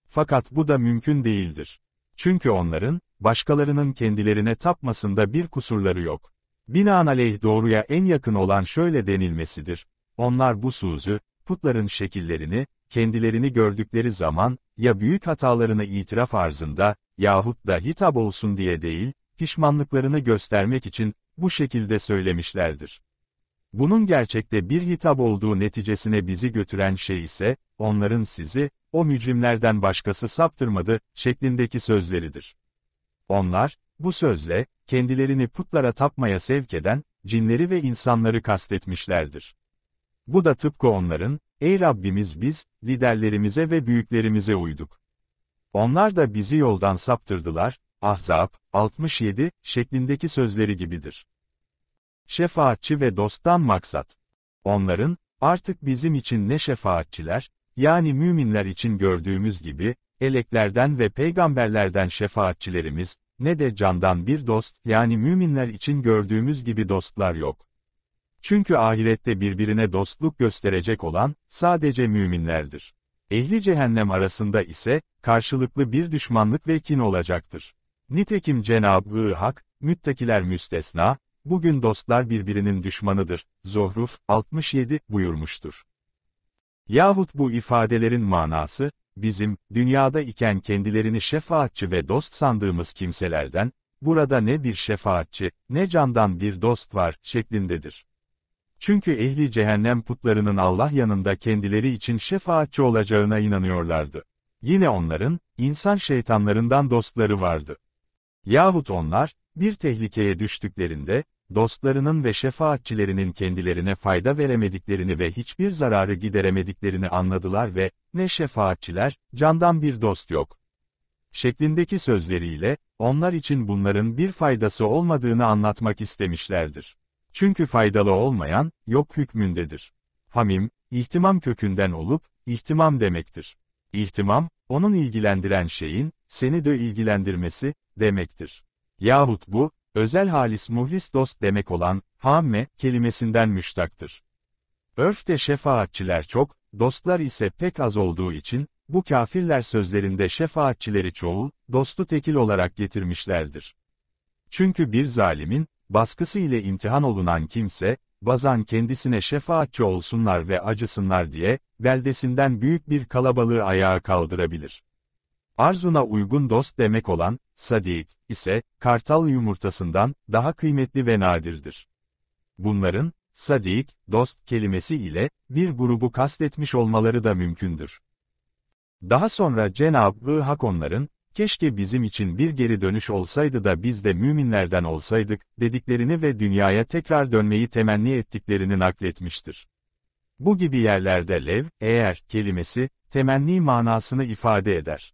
Speaker 1: Fakat bu da mümkün değildir. Çünkü onların, başkalarının kendilerine tapmasında bir kusurları yok. Binaenaleyh doğruya en yakın olan şöyle denilmesidir. Onlar bu sözü, putların şekillerini, kendilerini gördükleri zaman, ya büyük hatalarını itiraf arzında, yahut da hitap olsun diye değil, pişmanlıklarını göstermek için, bu şekilde söylemişlerdir. Bunun gerçekte bir hitap olduğu neticesine bizi götüren şey ise, onların sizi, o mücrimlerden başkası saptırmadı, şeklindeki sözleridir. Onlar, bu sözle, kendilerini putlara tapmaya sevk eden, cinleri ve insanları kastetmişlerdir. Bu da tıpkı onların, ey Rabbimiz biz, liderlerimize ve büyüklerimize uyduk. Onlar da bizi yoldan saptırdılar, Ahzab 67 şeklindeki sözleri gibidir. Şefaatçi ve dosttan maksat. Onların, artık bizim için ne şefaatçiler, yani müminler için gördüğümüz gibi, eleklerden ve peygamberlerden şefaatçilerimiz, ne de candan bir dost, yani müminler için gördüğümüz gibi dostlar yok. Çünkü ahirette birbirine dostluk gösterecek olan, sadece müminlerdir. Ehli cehennem arasında ise, karşılıklı bir düşmanlık ve kin olacaktır. Nitekim Cenab-ı Hak, müttakiler müstesna, bugün dostlar birbirinin düşmanıdır, Zohruf 67 buyurmuştur. Yahut bu ifadelerin manası, bizim, dünyada iken kendilerini şefaatçi ve dost sandığımız kimselerden, burada ne bir şefaatçi, ne candan bir dost var, şeklindedir. Çünkü ehli cehennem putlarının Allah yanında kendileri için şefaatçi olacağına inanıyorlardı. Yine onların, insan şeytanlarından dostları vardı. Yahut onlar, bir tehlikeye düştüklerinde, dostlarının ve şefaatçilerinin kendilerine fayda veremediklerini ve hiçbir zararı gideremediklerini anladılar ve, ne şefaatçiler, candan bir dost yok. Şeklindeki sözleriyle, onlar için bunların bir faydası olmadığını anlatmak istemişlerdir. Çünkü faydalı olmayan, yok hükmündedir. Hamim, ihtimam kökünden olup, ihtimam demektir. İhtimam, onun ilgilendiren şeyin, seni de ilgilendirmesi, demektir. Yahut bu, özel halis muhlis dost demek olan, hamme, kelimesinden müştaktır. Örfte şefaatçiler çok, dostlar ise pek az olduğu için, bu kafirler sözlerinde şefaatçileri çoğu, dostu tekil olarak getirmişlerdir. Çünkü bir zalimin, baskısı ile imtihan olunan kimse, bazan kendisine şefaatçi olsunlar ve acısınlar diye, beldesinden büyük bir kalabalığı ayağa kaldırabilir. Arzuna uygun dost demek olan, sadik, ise, kartal yumurtasından, daha kıymetli ve nadirdir. Bunların, sadik, dost kelimesi ile, bir grubu kastetmiş olmaları da mümkündür. Daha sonra Cenab-ı Hak onların, keşke bizim için bir geri dönüş olsaydı da biz de müminlerden olsaydık, dediklerini ve dünyaya tekrar dönmeyi temenni ettiklerini nakletmiştir. Bu gibi yerlerde lev, eğer kelimesi, temenni manasını ifade eder.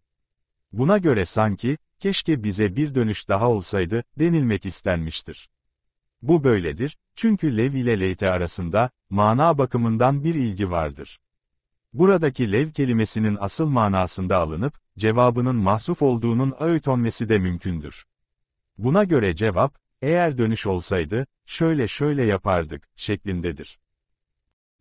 Speaker 1: Buna göre sanki, keşke bize bir dönüş daha olsaydı, denilmek istenmiştir. Bu böyledir, çünkü lev ile leyte arasında, mana bakımından bir ilgi vardır. Buradaki lev kelimesinin asıl manasında alınıp, cevabının mahsuf olduğunun öğütonmesi de mümkündür. Buna göre cevap, eğer dönüş olsaydı, şöyle şöyle yapardık, şeklindedir.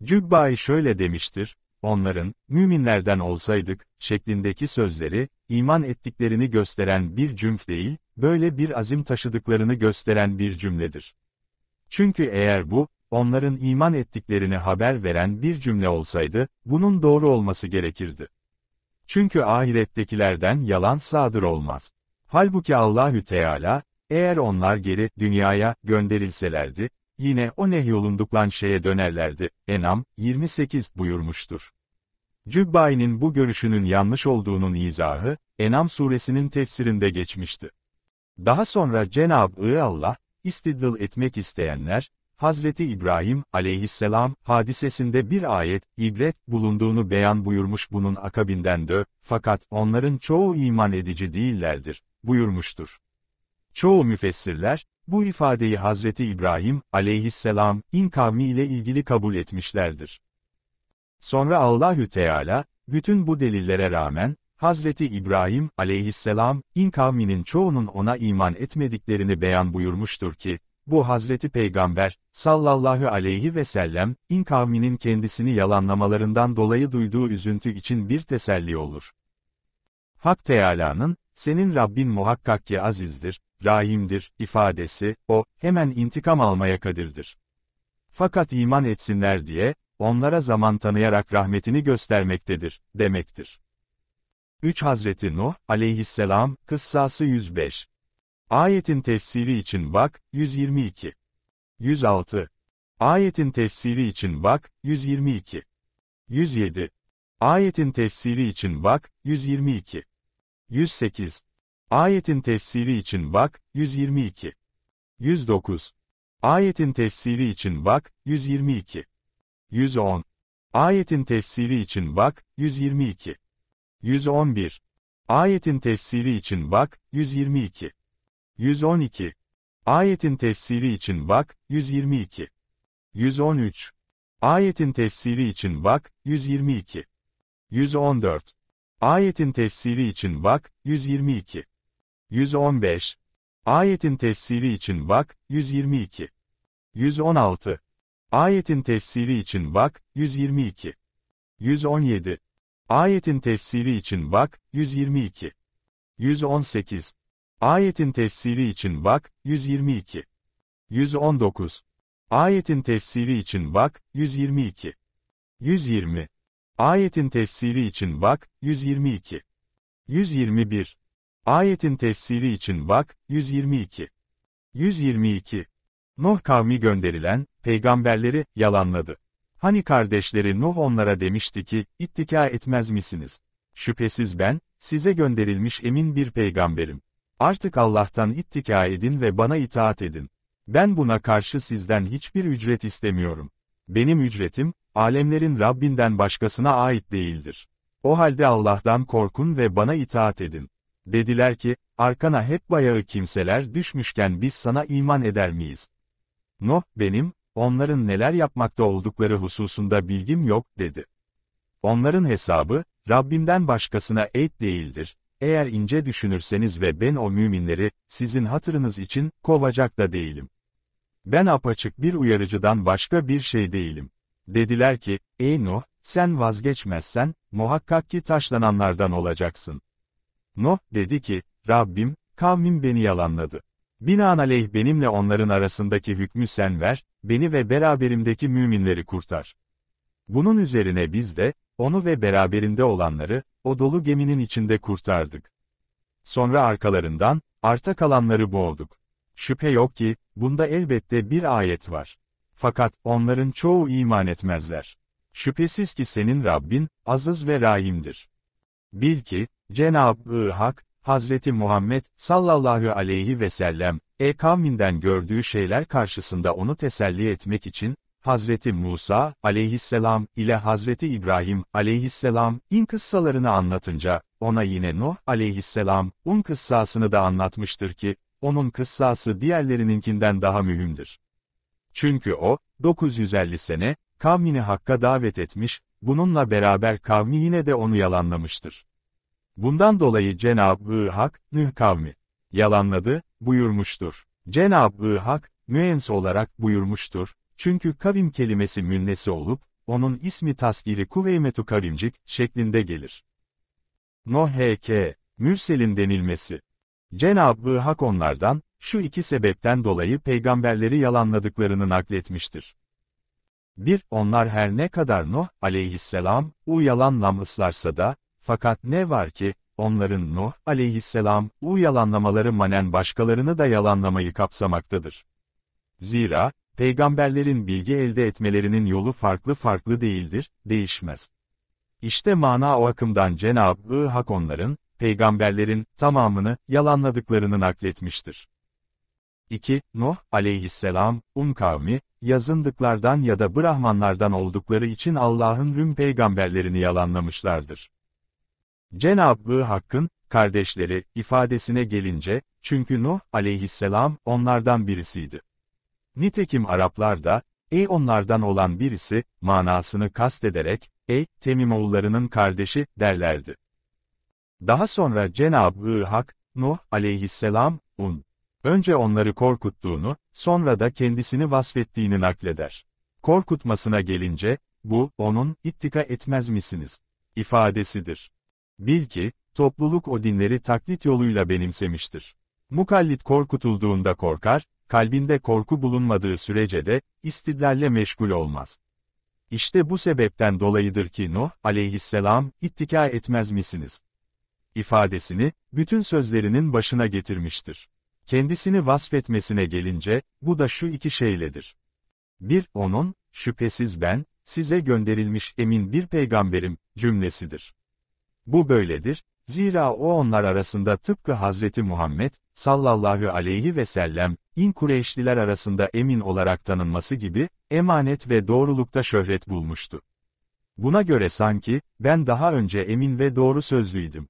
Speaker 1: Cübbai şöyle demiştir, onların, müminlerden olsaydık, şeklindeki sözleri, iman ettiklerini gösteren bir cümle değil, böyle bir azim taşıdıklarını gösteren bir cümledir. Çünkü eğer bu, onların iman ettiklerini haber veren bir cümle olsaydı, bunun doğru olması gerekirdi. Çünkü ahirettekilerden yalan sadır olmaz. Halbuki Allahü Teala, eğer onlar geri dünyaya gönderilselerdi, Yine o nehyolunduklan şeye dönerlerdi. Enam 28 buyurmuştur. Cübbay'nin bu görüşünün yanlış olduğunun izahı, Enam suresinin tefsirinde geçmişti. Daha sonra Cenab-ı Allah, istidlal etmek isteyenler, Hazreti İbrahim aleyhisselam hadisesinde bir ayet, ibret bulunduğunu beyan buyurmuş bunun akabinden de, fakat onların çoğu iman edici değillerdir, buyurmuştur. Çoğu müfessirler, bu ifadeyi Hazreti İbrahim aleyhisselam in kavmi ile ilgili kabul etmişlerdir. Sonra Allahü Teala, bütün bu delillere rağmen, Hazreti İbrahim aleyhisselam in kavminin çoğunun ona iman etmediklerini beyan buyurmuştur ki, bu Hazreti Peygamber, sallallahu aleyhi ve sellem, in kavminin kendisini yalanlamalarından dolayı duyduğu üzüntü için bir teselli olur. Hak Teala'nın, senin Rabbin muhakkak ki azizdir, rahimdir ifadesi, o, hemen intikam almaya kadirdir. Fakat iman etsinler diye, onlara zaman tanıyarak rahmetini göstermektedir, demektir. 3 Hazreti Nuh, aleyhisselam, kıssası 105. Ayetin tefsiri için bak, 122. 106. Ayetin tefsiri için bak, 122. 107. Ayetin tefsiri için bak, 122. 108. Ayetin tefsiri için bak, 122. 109. Ayetin tefsiri için bak, 122. 110. Ayetin tefsiri için bak, 122. 111. Ayetin tefsiri için bak, 122. 112. Ayetin tefsiri için bak, 122. 113. Ayetin tefsiri için bak, 122. 114. Ayetin tefsiri için bak, 122. 115. Ayetin tefsiri için bak, 122. 116. Ayetin tefsiri için bak, 122. 117. Ayetin tefsiri için bak, 122. 118. Ayetin tefsiri için bak, 122. 119. Ayetin tefsiri için bak, 122. 120. Ayetin tefsiri için bak, 122. 121. Ayetin tefsiri için bak, 122. 122. Nuh kavmi gönderilen, peygamberleri, yalanladı. Hani kardeşleri Nuh onlara demişti ki, ittika etmez misiniz? Şüphesiz ben, size gönderilmiş emin bir peygamberim. Artık Allah'tan ittika edin ve bana itaat edin. Ben buna karşı sizden hiçbir ücret istemiyorum. Benim ücretim, alemlerin Rabbinden başkasına ait değildir. O halde Allah'tan korkun ve bana itaat edin. Dediler ki, arkana hep bayağı kimseler düşmüşken biz sana iman eder miyiz? Noh, benim, onların neler yapmakta oldukları hususunda bilgim yok, dedi. Onların hesabı, Rabbimden başkasına eğit değildir. Eğer ince düşünürseniz ve ben o müminleri, sizin hatırınız için, kovacak da değilim. Ben apaçık bir uyarıcıdan başka bir şey değilim. Dediler ki, ey Nuh, sen vazgeçmezsen, muhakkak ki taşlananlardan olacaksın. Nuh, dedi ki, Rabbim, kavmim beni yalanladı. Binaenaleyh benimle onların arasındaki hükmü sen ver, beni ve beraberimdeki müminleri kurtar. Bunun üzerine biz de, onu ve beraberinde olanları, o dolu geminin içinde kurtardık. Sonra arkalarından, arta kalanları boğduk. Şüphe yok ki, bunda elbette bir ayet var. Fakat onların çoğu iman etmezler. Şüphesiz ki senin Rabbin, aziz ve rahimdir. Bil ki, Cenab-ı Hak, Hazreti Muhammed sallallahu aleyhi ve sellem, e kavminden gördüğü şeyler karşısında onu teselli etmek için, Hazreti Musa aleyhisselam ile Hazreti İbrahim aleyhisselam in kıssalarını anlatınca, ona yine Nuh aleyhisselam un kıssasını da anlatmıştır ki, onun kıssası diğerlerininkinden daha mühimdir. Çünkü o, 950 sene, kavmini Hakk'a davet etmiş, bununla beraber kavmi yine de onu yalanlamıştır. Bundan dolayı Cenab-ı Hak, Nüh kavmi, yalanladı, buyurmuştur. Cenab-ı Hak, müens olarak buyurmuştur, çünkü kavim kelimesi münnesi olup, onun ismi tasgiri kuveymetu kavimcik, şeklinde gelir. Nohk, Mürsel'in denilmesi. Cenab-ı Hak onlardan, şu iki sebepten dolayı peygamberleri yalanladıklarını nakletmiştir. 1. Onlar her ne kadar Nuh aleyhisselam, u yalanlamışlarsa da, fakat ne var ki, onların Nuh aleyhisselam, u yalanlamaları manen başkalarını da yalanlamayı kapsamaktadır. Zira, peygamberlerin bilgi elde etmelerinin yolu farklı farklı değildir, değişmez. İşte mana o akımdan Cenab-ı Hak onların, peygamberlerin, tamamını, yalanladıklarını nakletmiştir. 2. Nuh aleyhisselam, un kavmi, yazındıklardan ya da Brahmanlardan oldukları için Allah'ın rüm peygamberlerini yalanlamışlardır. Cenab-ı Hakk'ın, kardeşleri, ifadesine gelince, çünkü Nuh aleyhisselam onlardan birisiydi. Nitekim Araplar da, ey onlardan olan birisi, manasını kastederek, ey Temimoğullarının kardeşi derlerdi. Daha sonra Cenab-ı Hak, Nuh aleyhisselam, un, önce onları korkuttuğunu, sonra da kendisini vasfettiğini nakleder. Korkutmasına gelince, bu, onun, ittika etmez misiniz? ifadesidir. Bil ki, topluluk o dinleri taklit yoluyla benimsemiştir. Mukallit korkutulduğunda korkar, kalbinde korku bulunmadığı sürece de, istidlerle meşgul olmaz. İşte bu sebepten dolayıdır ki Nuh, aleyhisselam, ittika etmez misiniz? ifadesini, bütün sözlerinin başına getirmiştir. Kendisini vasfetmesine gelince, bu da şu iki şeyledir. 1. Onun, şüphesiz ben, size gönderilmiş emin bir peygamberim, cümlesidir. Bu böyledir, zira o onlar arasında tıpkı Hazreti Muhammed, sallallahu aleyhi ve sellem, in Kureyşliler arasında emin olarak tanınması gibi, emanet ve doğrulukta şöhret bulmuştu. Buna göre sanki, ben daha önce emin ve doğru sözlüydüm.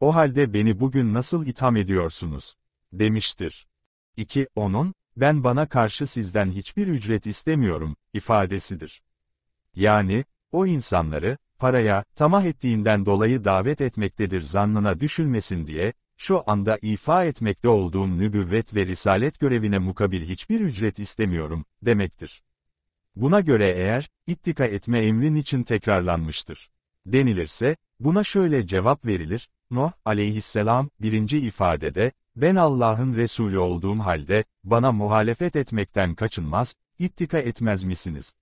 Speaker 1: O halde beni bugün nasıl itham ediyorsunuz? demiştir. 2. Onun, ben bana karşı sizden hiçbir ücret istemiyorum, ifadesidir. Yani, o insanları, paraya, tamah ettiğinden dolayı davet etmektedir zannına düşülmesin diye, şu anda ifa etmekte olduğum nübüvvet ve risalet görevine mukabil hiçbir ücret istemiyorum, demektir. Buna göre eğer, ittika etme emrin için tekrarlanmıştır. Denilirse, buna şöyle cevap verilir, Nuh aleyhisselam, birinci ifadede, ben Allah'ın Resulü olduğum halde, bana muhalefet etmekten kaçınmaz, ittika etmez misiniz?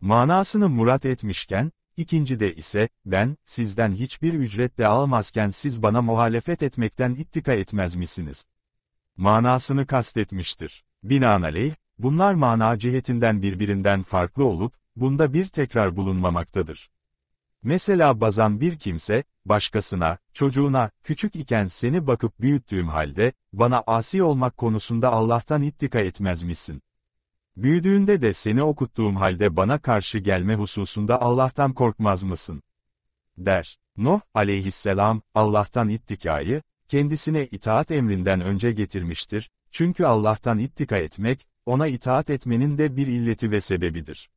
Speaker 1: Manasını murat etmişken, İkincide ise, ben, sizden hiçbir ücret de almazken siz bana muhalefet etmekten ittika etmez misiniz? Manasını kastetmiştir. Binaenaleyh, bunlar mana cihetinden birbirinden farklı olup, bunda bir tekrar bulunmamaktadır. Mesela bazan bir kimse, başkasına, çocuğuna, küçük iken seni bakıp büyüttüğüm halde, bana asi olmak konusunda Allah'tan ittika etmez misin? Büyüdüğünde de seni okuttuğum halde bana karşı gelme hususunda Allah'tan korkmaz mısın? Der. Nuh aleyhisselam, Allah'tan ittikayı, kendisine itaat emrinden önce getirmiştir, çünkü Allah'tan ittika etmek, ona itaat etmenin de bir illeti ve sebebidir.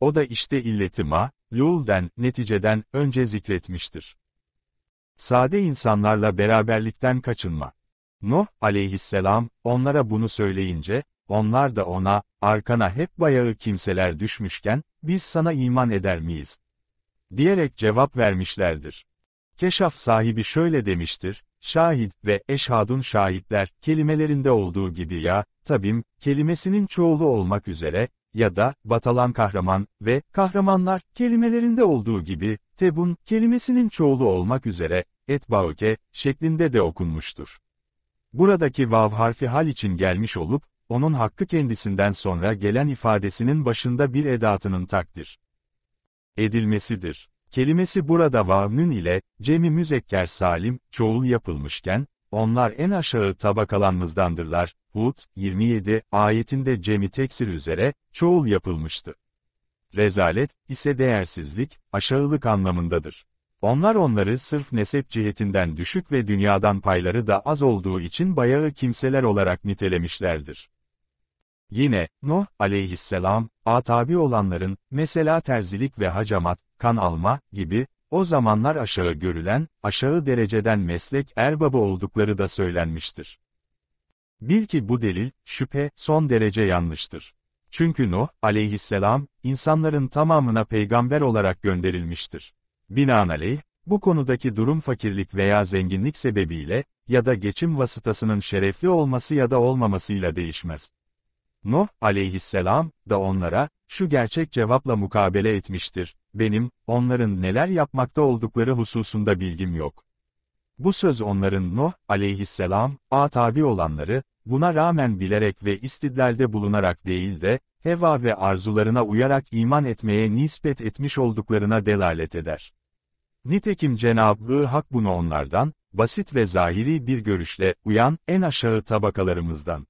Speaker 1: O da işte illeti ma, lulden, neticeden, önce zikretmiştir. Sade insanlarla beraberlikten kaçınma. Nuh aleyhisselam, onlara bunu söyleyince, onlar da ona, arkana hep bayağı kimseler düşmüşken, biz sana iman eder miyiz? Diyerek cevap vermişlerdir. Keşaf sahibi şöyle demiştir, şahit ve eşhadun şahitler kelimelerinde olduğu gibi ya, tabim, kelimesinin çoğulu olmak üzere, ya da batalan kahraman ve kahramanlar kelimelerinde olduğu gibi, tebun kelimesinin çoğulu olmak üzere, etbauke şeklinde de okunmuştur. Buradaki vav harfi hal için gelmiş olup, onun hakkı kendisinden sonra gelen ifadesinin başında bir edatının takdir edilmesidir. Kelimesi burada vavnün ile, cemi müzekker salim, çoğul yapılmışken, onlar en aşağı tabakalanmızdandırlar, Hud, 27, ayetinde cemi teksir üzere, çoğul yapılmıştı. Rezalet, ise değersizlik, aşağılık anlamındadır. Onlar onları sırf nesep cihetinden düşük ve dünyadan payları da az olduğu için bayağı kimseler olarak nitelemişlerdir. Yine, Nuh aleyhisselam, atabi olanların, mesela terzilik ve hacamat, kan alma, gibi, o zamanlar aşağı görülen, aşağı dereceden meslek erbabı oldukları da söylenmiştir. Bil ki bu delil, şüphe, son derece yanlıştır. Çünkü Nuh, aleyhisselam, insanların tamamına peygamber olarak gönderilmiştir. Binaenaleyh, bu konudaki durum fakirlik veya zenginlik sebebiyle, ya da geçim vasıtasının şerefli olması ya da olmamasıyla değişmez. Nuh aleyhisselam da onlara, şu gerçek cevapla mukabele etmiştir, benim, onların neler yapmakta oldukları hususunda bilgim yok. Bu söz onların Nuh aleyhisselam, a tabi olanları, buna rağmen bilerek ve istidlalde bulunarak değil de, heva ve arzularına uyarak iman etmeye nispet etmiş olduklarına delalet eder. Nitekim Cenab-ı Hak bunu onlardan, basit ve zahiri bir görüşle uyan en aşağı tabakalarımızdan,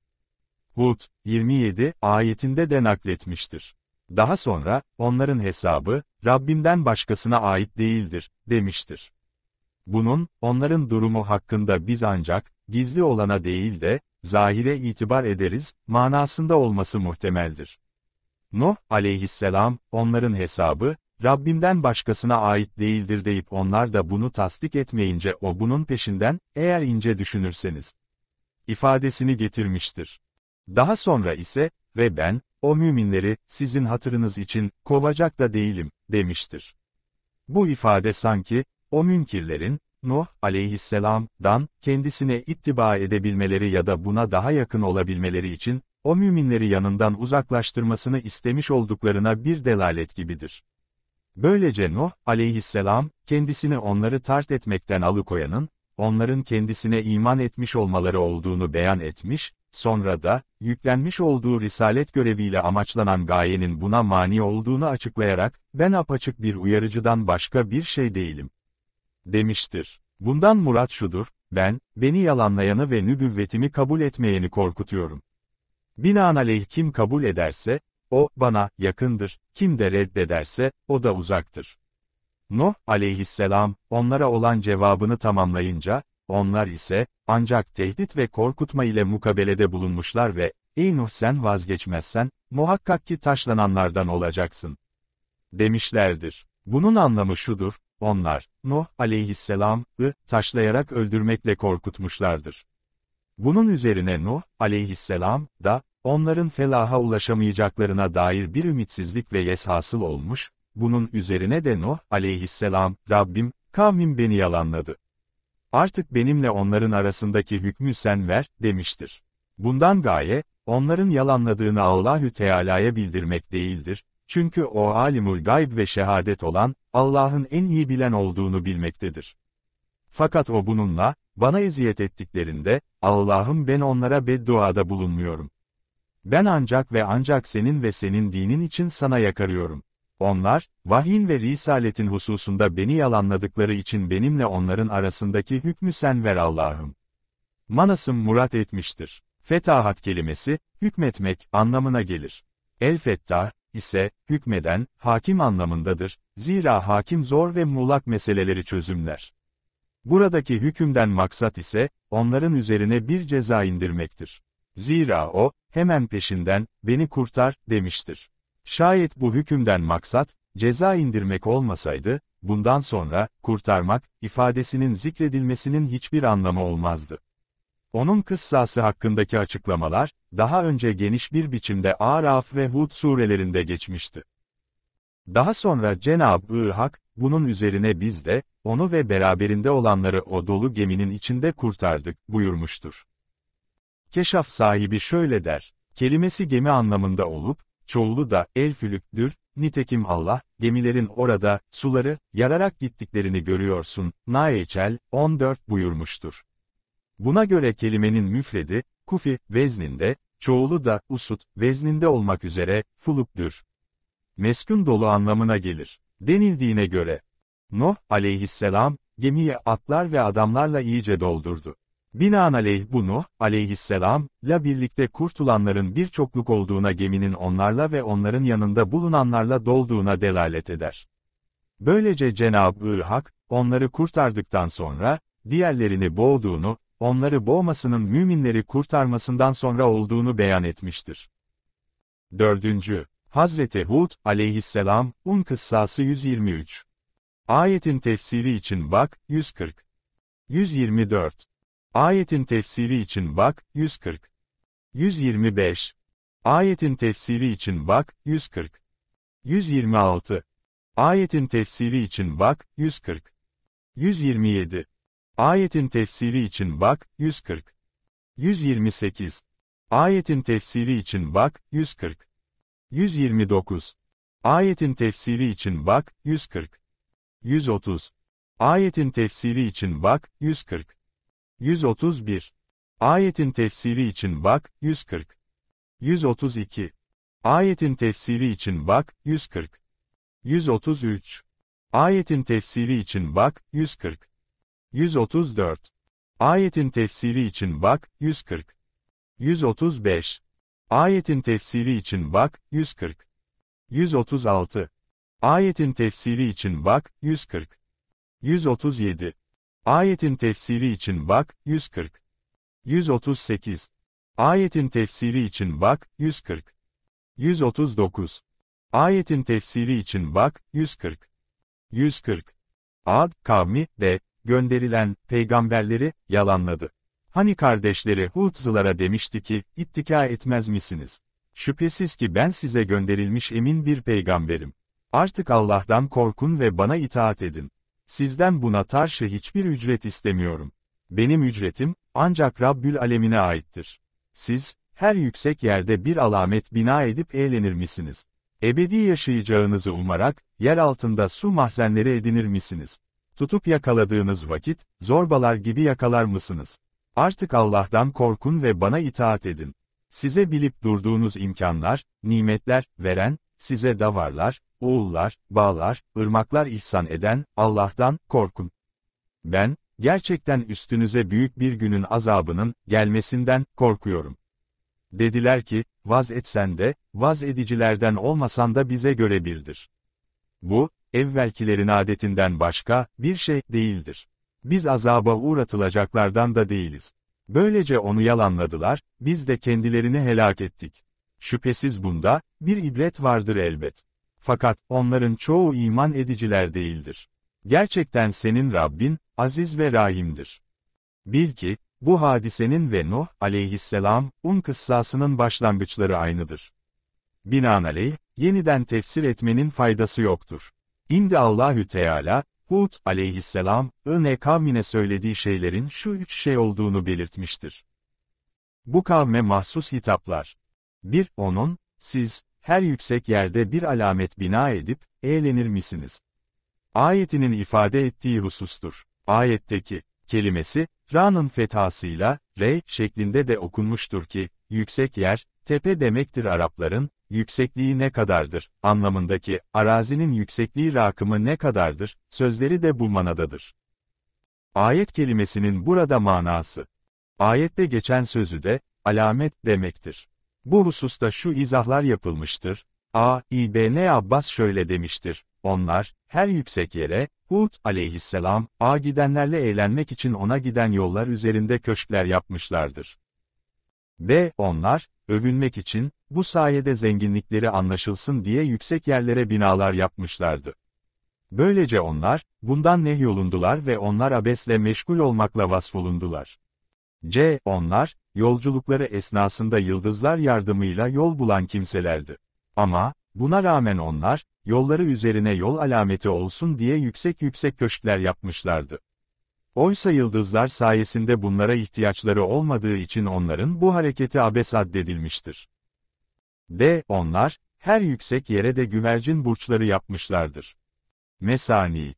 Speaker 1: Hud 27 ayetinde de nakletmiştir. Daha sonra, onların hesabı, Rabbimden başkasına ait değildir, demiştir. Bunun, onların durumu hakkında biz ancak, gizli olana değil de, zahire itibar ederiz, manasında olması muhtemeldir. Nuh aleyhisselam, onların hesabı, Rabbimden başkasına ait değildir deyip onlar da bunu tasdik etmeyince o bunun peşinden, eğer ince düşünürseniz, ifadesini getirmiştir. Daha sonra ise, ve ben, o müminleri, sizin hatırınız için, kovacak da değilim, demiştir. Bu ifade sanki, o münkirlerin, Nuh aleyhisselam'dan kendisine ittiba edebilmeleri ya da buna daha yakın olabilmeleri için, o müminleri yanından uzaklaştırmasını istemiş olduklarına bir delalet gibidir. Böylece Nuh aleyhisselam, kendisini onları tart etmekten alıkoyanın, onların kendisine iman etmiş olmaları olduğunu beyan etmiş, Sonra da, yüklenmiş olduğu risalet göreviyle amaçlanan gayenin buna mani olduğunu açıklayarak, ben apaçık bir uyarıcıdan başka bir şey değilim. Demiştir. Bundan murat şudur, ben, beni yalanlayanı ve nübüvvetimi kabul etmeyeni korkutuyorum. Binaenaleyh kim kabul ederse, o, bana, yakındır, kim de reddederse, o da uzaktır. Nuh, aleyhisselam, onlara olan cevabını tamamlayınca, onlar ise, ancak tehdit ve korkutma ile mukabelede bulunmuşlar ve, ey Nuh sen vazgeçmezsen, muhakkak ki taşlananlardan olacaksın. Demişlerdir. Bunun anlamı şudur, onlar, Nuh aleyhisselam'ı taşlayarak öldürmekle korkutmuşlardır. Bunun üzerine Nuh aleyhisselam da, onların felaha ulaşamayacaklarına dair bir ümitsizlik ve yes hasıl olmuş, bunun üzerine de Nuh aleyhisselam, Rabbim, kavmim beni yalanladı artık benimle onların arasındaki hükmü sen ver, demiştir. Bundan gaye, onların yalanladığını Allahü Teala'ya bildirmek değildir, çünkü o alimul gayb ve şehadet olan, Allah'ın en iyi bilen olduğunu bilmektedir. Fakat o bununla, bana eziyet ettiklerinde, Allah'ım ben onlara bedduada bulunmuyorum. Ben ancak ve ancak senin ve senin dinin için sana yakarıyorum. Onlar, vahyin ve risaletin hususunda beni yalanladıkları için benimle onların arasındaki hükmü sen ver Allah'ım. Manasım murat etmiştir. Fetahat kelimesi, hükmetmek anlamına gelir. El-Fettah ise, hükmeden, hakim anlamındadır, zira hakim zor ve muğlak meseleleri çözümler. Buradaki hükümden maksat ise, onların üzerine bir ceza indirmektir. Zira o, hemen peşinden, beni kurtar, demiştir. Şayet bu hükümden maksat, ceza indirmek olmasaydı, bundan sonra, kurtarmak, ifadesinin zikredilmesinin hiçbir anlamı olmazdı. Onun kıssası hakkındaki açıklamalar, daha önce geniş bir biçimde Araf ve Hud surelerinde geçmişti. Daha sonra Cenab-ı Hak, bunun üzerine biz de, onu ve beraberinde olanları o dolu geminin içinde kurtardık, buyurmuştur. Keşaf sahibi şöyle der, kelimesi gemi anlamında olup, çoğulu da elfülüktür, nitekim Allah, gemilerin orada, suları, yararak gittiklerini görüyorsun, Naeçel, 14 buyurmuştur. Buna göre kelimenin müfredi, kufi, vezninde, çoğulu da, usut, vezninde olmak üzere, fuluktür. Meskun dolu anlamına gelir. Denildiğine göre, Nuh, aleyhisselam, gemiye atlar ve adamlarla iyice doldurdu. Binaenaleyh bu Nuh, aleyhisselam, la birlikte kurtulanların birçokluk olduğuna geminin onlarla ve onların yanında bulunanlarla dolduğuna delalet eder. Böylece Cenab-ı Hak, onları kurtardıktan sonra, diğerlerini boğduğunu, onları boğmasının müminleri kurtarmasından sonra olduğunu beyan etmiştir. 4. Hazreti Hud, aleyhisselam, Un Kıssası 123. Ayetin tefsiri için bak, 140. 124. Ayetin tefsiri için bak, 140. 125. Ayetin tefsiri için bak, 140. 126. Ayetin tefsiri için bak, 140. 127. Ayetin tefsiri için bak, 140. 128. Ayetin tefsiri için bak, 140. 129. Ayetin tefsiri için bak, 140. 130. Ayetin tefsiri için bak, 140. 131. Ayetin tefsiri için bak, 140. 132. Ayetin tefsiri için bak, 140. 133. Ayetin tefsiri için bak, 140. 134. Ayetin tefsiri için bak, 140. 135. Ayetin tefsiri için bak, 140. 136. Ayetin tefsiri için bak, 140. 137. Ayetin tefsiri için bak, 140. 138. Ayetin tefsiri için bak, 140. 139. Ayetin tefsiri için bak, 140. 140. Ad, kavmi, de, gönderilen, peygamberleri, yalanladı. Hani kardeşleri Hutzılara demişti ki, ittika etmez misiniz? Şüphesiz ki ben size gönderilmiş emin bir peygamberim. Artık Allah'tan korkun ve bana itaat edin. Sizden buna tarşı hiçbir ücret istemiyorum. Benim ücretim, ancak Rabbül Alemine aittir. Siz, her yüksek yerde bir alamet bina edip eğlenir misiniz? Ebedi yaşayacağınızı umarak, yer altında su mahzenleri edinir misiniz? Tutup yakaladığınız vakit, zorbalar gibi yakalar mısınız? Artık Allah'tan korkun ve bana itaat edin. Size bilip durduğunuz imkanlar, nimetler, veren, size davarlar, uğullar, bağlar, ırmaklar ihsan eden, Allah'tan korkun. Ben, gerçekten üstünüze büyük bir günün azabının gelmesinden korkuyorum. Dediler ki, vaz etsen de, vaz edicilerden olmasan da bize göre birdir. Bu, evvelkilerin adetinden başka bir şey değildir. Biz azaba uğratılacaklardan da değiliz. Böylece onu yalanladılar, biz de kendilerini helak ettik. Şüphesiz bunda, bir ibret vardır elbet. Fakat onların çoğu iman ediciler değildir. Gerçekten senin Rabbin, aziz ve rahimdir. Bil ki, bu hadisenin ve Nuh aleyhisselam, un kıssasının başlangıçları aynıdır. Binaenaleyh, yeniden tefsir etmenin faydası yoktur. Şimdi Allahü Teala, Hud aleyhisselam, ıne kavmine söylediği şeylerin şu üç şey olduğunu belirtmiştir. Bu kavme mahsus hitaplar. 1. Onun, siz, her yüksek yerde bir alamet bina edip, eğlenir misiniz? Ayetinin ifade ettiği husustur. Ayetteki, kelimesi, ra'nın fethasıyla, re şeklinde de okunmuştur ki, yüksek yer, tepe demektir Arapların, yüksekliği ne kadardır, anlamındaki, arazinin yüksekliği rakımı ne kadardır, sözleri de bu manadadır. Ayet kelimesinin burada manası. Ayette geçen sözü de, alamet demektir. Bu hususta şu izahlar yapılmıştır. A. İbn Abbas şöyle demiştir. Onlar, her yüksek yere, Hud aleyhisselam, A gidenlerle eğlenmek için ona giden yollar üzerinde köşkler yapmışlardır. B. Onlar, övünmek için, bu sayede zenginlikleri anlaşılsın diye yüksek yerlere binalar yapmışlardı. Böylece onlar, bundan nehyolundular ve onlar abesle meşgul olmakla vasfolundular. C. Onlar, yolculukları esnasında yıldızlar yardımıyla yol bulan kimselerdi. Ama, buna rağmen onlar, yolları üzerine yol alameti olsun diye yüksek yüksek köşkler yapmışlardı. Oysa yıldızlar sayesinde bunlara ihtiyaçları olmadığı için onların bu hareketi abes addedilmiştir. D. Onlar, her yüksek yere de güvercin burçları yapmışlardır. Mesani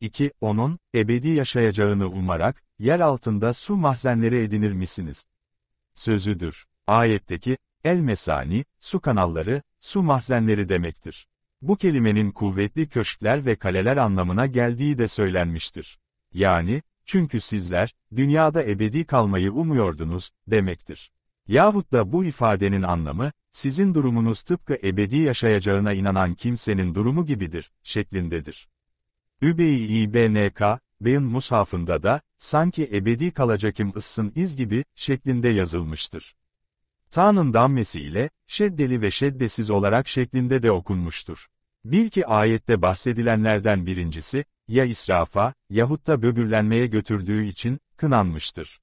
Speaker 1: 2. Onun, ebedi yaşayacağını umarak, yer altında su mahzenleri edinir misiniz? sözüdür. Ayetteki, el mesani, su kanalları, su mahzenleri demektir. Bu kelimenin kuvvetli köşkler ve kaleler anlamına geldiği de söylenmiştir. Yani, çünkü sizler, dünyada ebedi kalmayı umuyordunuz, demektir. Yahut da bu ifadenin anlamı, sizin durumunuz tıpkı ebedi yaşayacağına inanan kimsenin durumu gibidir, şeklindedir. Übeyi İBNK, Beyin musafında da, sanki ebedi kalacakim ıssın iz gibi, şeklinde yazılmıştır. Ta'nın dammesi ile, şeddeli ve şeddesiz olarak şeklinde de okunmuştur. Bil ki ayette bahsedilenlerden birincisi, ya israfa, yahut da böbürlenmeye götürdüğü için, kınanmıştır.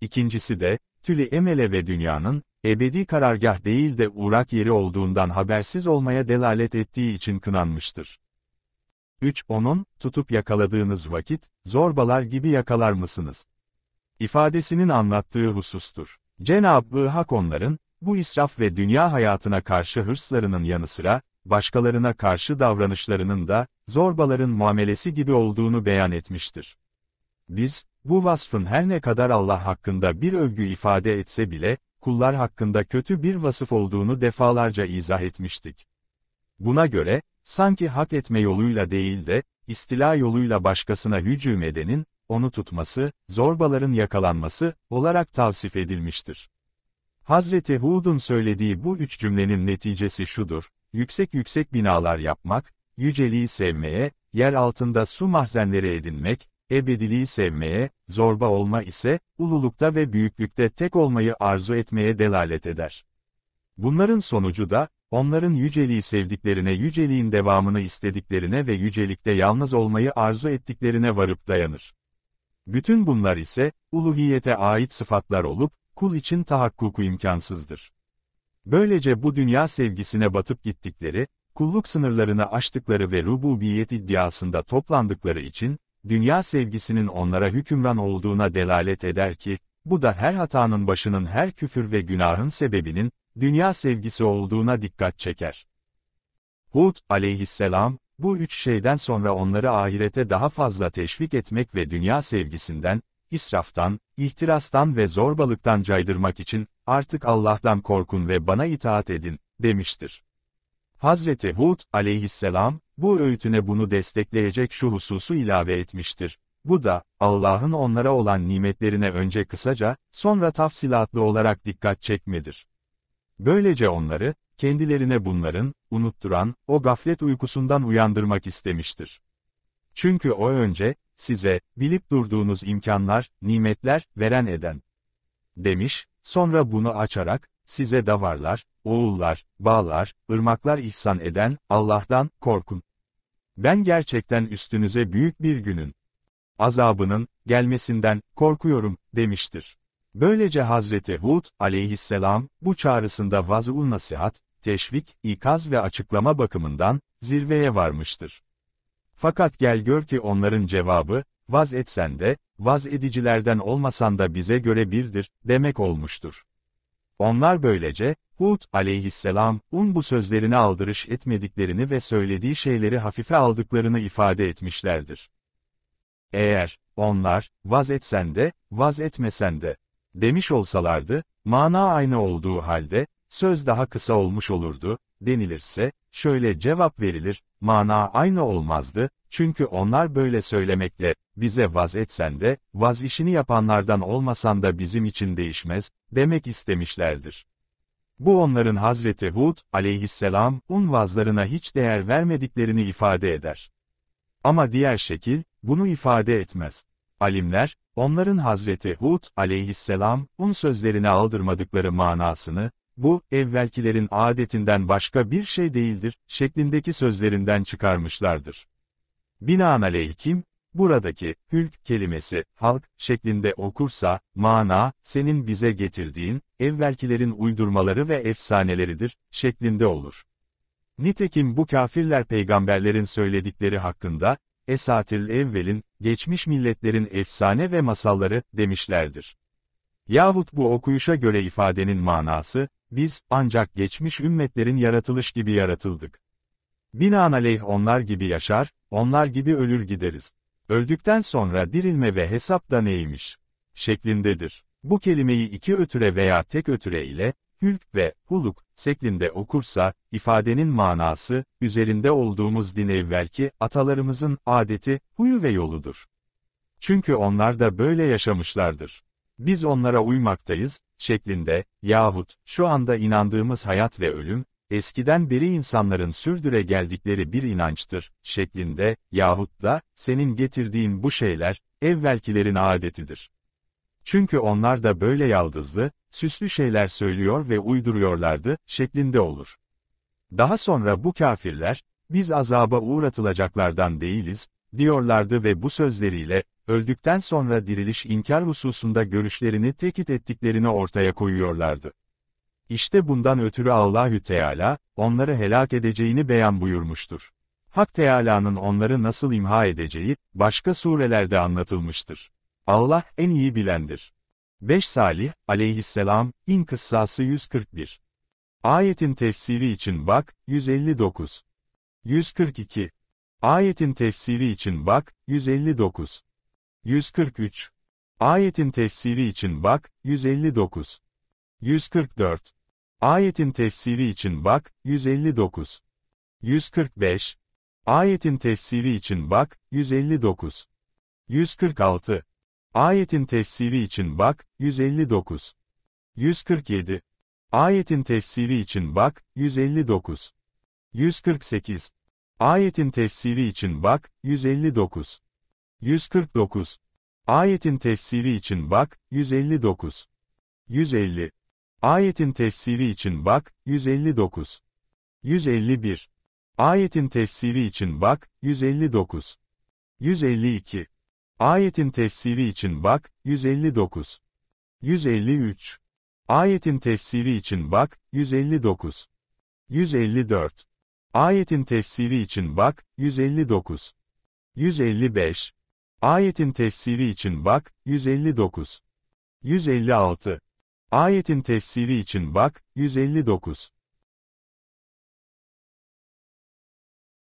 Speaker 1: İkincisi de, tülü emele ve dünyanın, ebedi karargah değil de uğrak yeri olduğundan habersiz olmaya delalet ettiği için kınanmıştır. 3. Onun, tutup yakaladığınız vakit, zorbalar gibi yakalar mısınız? ifadesinin anlattığı husustur. Cenab-ı Hak onların, bu israf ve dünya hayatına karşı hırslarının yanı sıra, başkalarına karşı davranışlarının da, zorbaların muamelesi gibi olduğunu beyan etmiştir. Biz, bu vasfın her ne kadar Allah hakkında bir övgü ifade etse bile, kullar hakkında kötü bir vasıf olduğunu defalarca izah etmiştik. Buna göre, sanki hak etme yoluyla değil de, istila yoluyla başkasına hücum edenin, onu tutması, zorbaların yakalanması, olarak tavsif edilmiştir. Hazreti Hud'un söylediği bu üç cümlenin neticesi şudur, yüksek yüksek binalar yapmak, yüceliği sevmeye, yer altında su mahzenleri edinmek, ebediliği sevmeye, zorba olma ise, ululukta ve büyüklükte tek olmayı arzu etmeye delalet eder. Bunların sonucu da, Onların yüceliği sevdiklerine yüceliğin devamını istediklerine ve yücelikte yalnız olmayı arzu ettiklerine varıp dayanır. Bütün bunlar ise, uluhiyete ait sıfatlar olup, kul için tahakkuku imkansızdır. Böylece bu dünya sevgisine batıp gittikleri, kulluk sınırlarını aştıkları ve rububiyet iddiasında toplandıkları için, dünya sevgisinin onlara hükümran olduğuna delalet eder ki, bu da her hatanın başının her küfür ve günahın sebebinin, dünya sevgisi olduğuna dikkat çeker. Hud aleyhisselam, bu üç şeyden sonra onları ahirete daha fazla teşvik etmek ve dünya sevgisinden, israftan, ihtirastan ve zorbalıktan caydırmak için, artık Allah'tan korkun ve bana itaat edin, demiştir. Hazreti Hud aleyhisselam, bu öğütüne bunu destekleyecek şu hususu ilave etmiştir. Bu da, Allah'ın onlara olan nimetlerine önce kısaca, sonra tafsilatlı olarak dikkat çekmedir. Böylece onları, kendilerine bunların, unutturan, o gaflet uykusundan uyandırmak istemiştir. Çünkü o önce, size, bilip durduğunuz imkanlar, nimetler, veren eden. Demiş, sonra bunu açarak, size davarlar, oğullar, bağlar, ırmaklar ihsan eden, Allah'tan, korkun. Ben gerçekten üstünüze büyük bir günün, azabının, gelmesinden, korkuyorum, demiştir. Böylece Hazreti Hud aleyhisselam bu çağrısında vazul nasihat, teşvik, ikaz ve açıklama bakımından zirveye varmıştır. Fakat gel gör ki onların cevabı, vaz etsen de, vaz edicilerden olmasan da bize göre birdir, demek olmuştur. Onlar böylece, Hud aleyhisselam, un bu sözlerini aldırış etmediklerini ve söylediği şeyleri hafife aldıklarını ifade etmişlerdir. Eğer, onlar, vaz etsen de, vaz etmesen de, demiş olsalardı, mana aynı olduğu halde, söz daha kısa olmuş olurdu, denilirse, şöyle cevap verilir, mana aynı olmazdı, çünkü onlar böyle söylemekle, bize vaz etsen de, vaz işini yapanlardan olmasan da bizim için değişmez, demek istemişlerdir. Bu onların Hazreti Hud, aleyhisselam, un vazlarına hiç değer vermediklerini ifade eder. Ama diğer şekil, bunu ifade etmez. Alimler, Onların Hazreti Hud aleyhisselam, un sözlerini aldırmadıkları manasını, bu, evvelkilerin adetinden başka bir şey değildir, şeklindeki sözlerinden çıkarmışlardır. Binaenaleyh kim, buradaki, hülk kelimesi, halk, şeklinde okursa, mana, senin bize getirdiğin, evvelkilerin uydurmaları ve efsaneleridir, şeklinde olur. Nitekim bu kafirler peygamberlerin söyledikleri hakkında, Esatil evvelin, geçmiş milletlerin efsane ve masalları, demişlerdir. Yahut bu okuyuşa göre ifadenin manası, biz, ancak geçmiş ümmetlerin yaratılış gibi yaratıldık. Binaenaleyh onlar gibi yaşar, onlar gibi ölür gideriz. Öldükten sonra dirilme ve hesap da neymiş? Şeklindedir. Bu kelimeyi iki ötüre veya tek ötüre ile, hülk ve huluk şeklinde okursa, ifadenin manası, üzerinde olduğumuz din evvelki atalarımızın adeti, huyu ve yoludur. Çünkü onlar da böyle yaşamışlardır. Biz onlara uymaktayız, şeklinde, yahut, şu anda inandığımız hayat ve ölüm, eskiden beri insanların sürdüre geldikleri bir inançtır, şeklinde, yahut da, senin getirdiğin bu şeyler, evvelkilerin adetidir. Çünkü onlar da böyle yaldızlı, süslü şeyler söylüyor ve uyduruyorlardı, şeklinde olur. Daha sonra bu kafirler, biz azaba uğratılacaklardan değiliz, diyorlardı ve bu sözleriyle, öldükten sonra diriliş inkar hususunda görüşlerini tekit ettiklerini ortaya koyuyorlardı. İşte bundan ötürü Allahü Teala, onları helak edeceğini beyan buyurmuştur. Hak Teala'nın onları nasıl imha edeceği, başka surelerde anlatılmıştır. Allah en iyi bilendir. 5 Salih, aleyhisselam, İnkıssası 141. Ayetin tefsiri için bak, 159. 142. Ayetin tefsiri için bak, 159. 143. Ayetin tefsiri için bak, 159. 144. Ayetin tefsiri için bak, 159. 145. Ayetin tefsiri için bak, 159. 146. Ayetin tefsiri için bak, 159. 147. Ayetin tefsiri için bak, 159. 148. Ayetin tefsiri için bak, 159. 149. Ayetin tefsiri için bak, 159. 150. Ayetin tefsiri için bak, 159. 151. Ayetin tefsiri için bak, 159. 152. Ayetin tefsiri için bak, 159. 153. Ayetin tefsiri için bak, 159. 154. Ayetin tefsiri için bak, 159. 155. Ayetin tefsiri için bak, 159. 156. Ayetin tefsiri için bak, 159.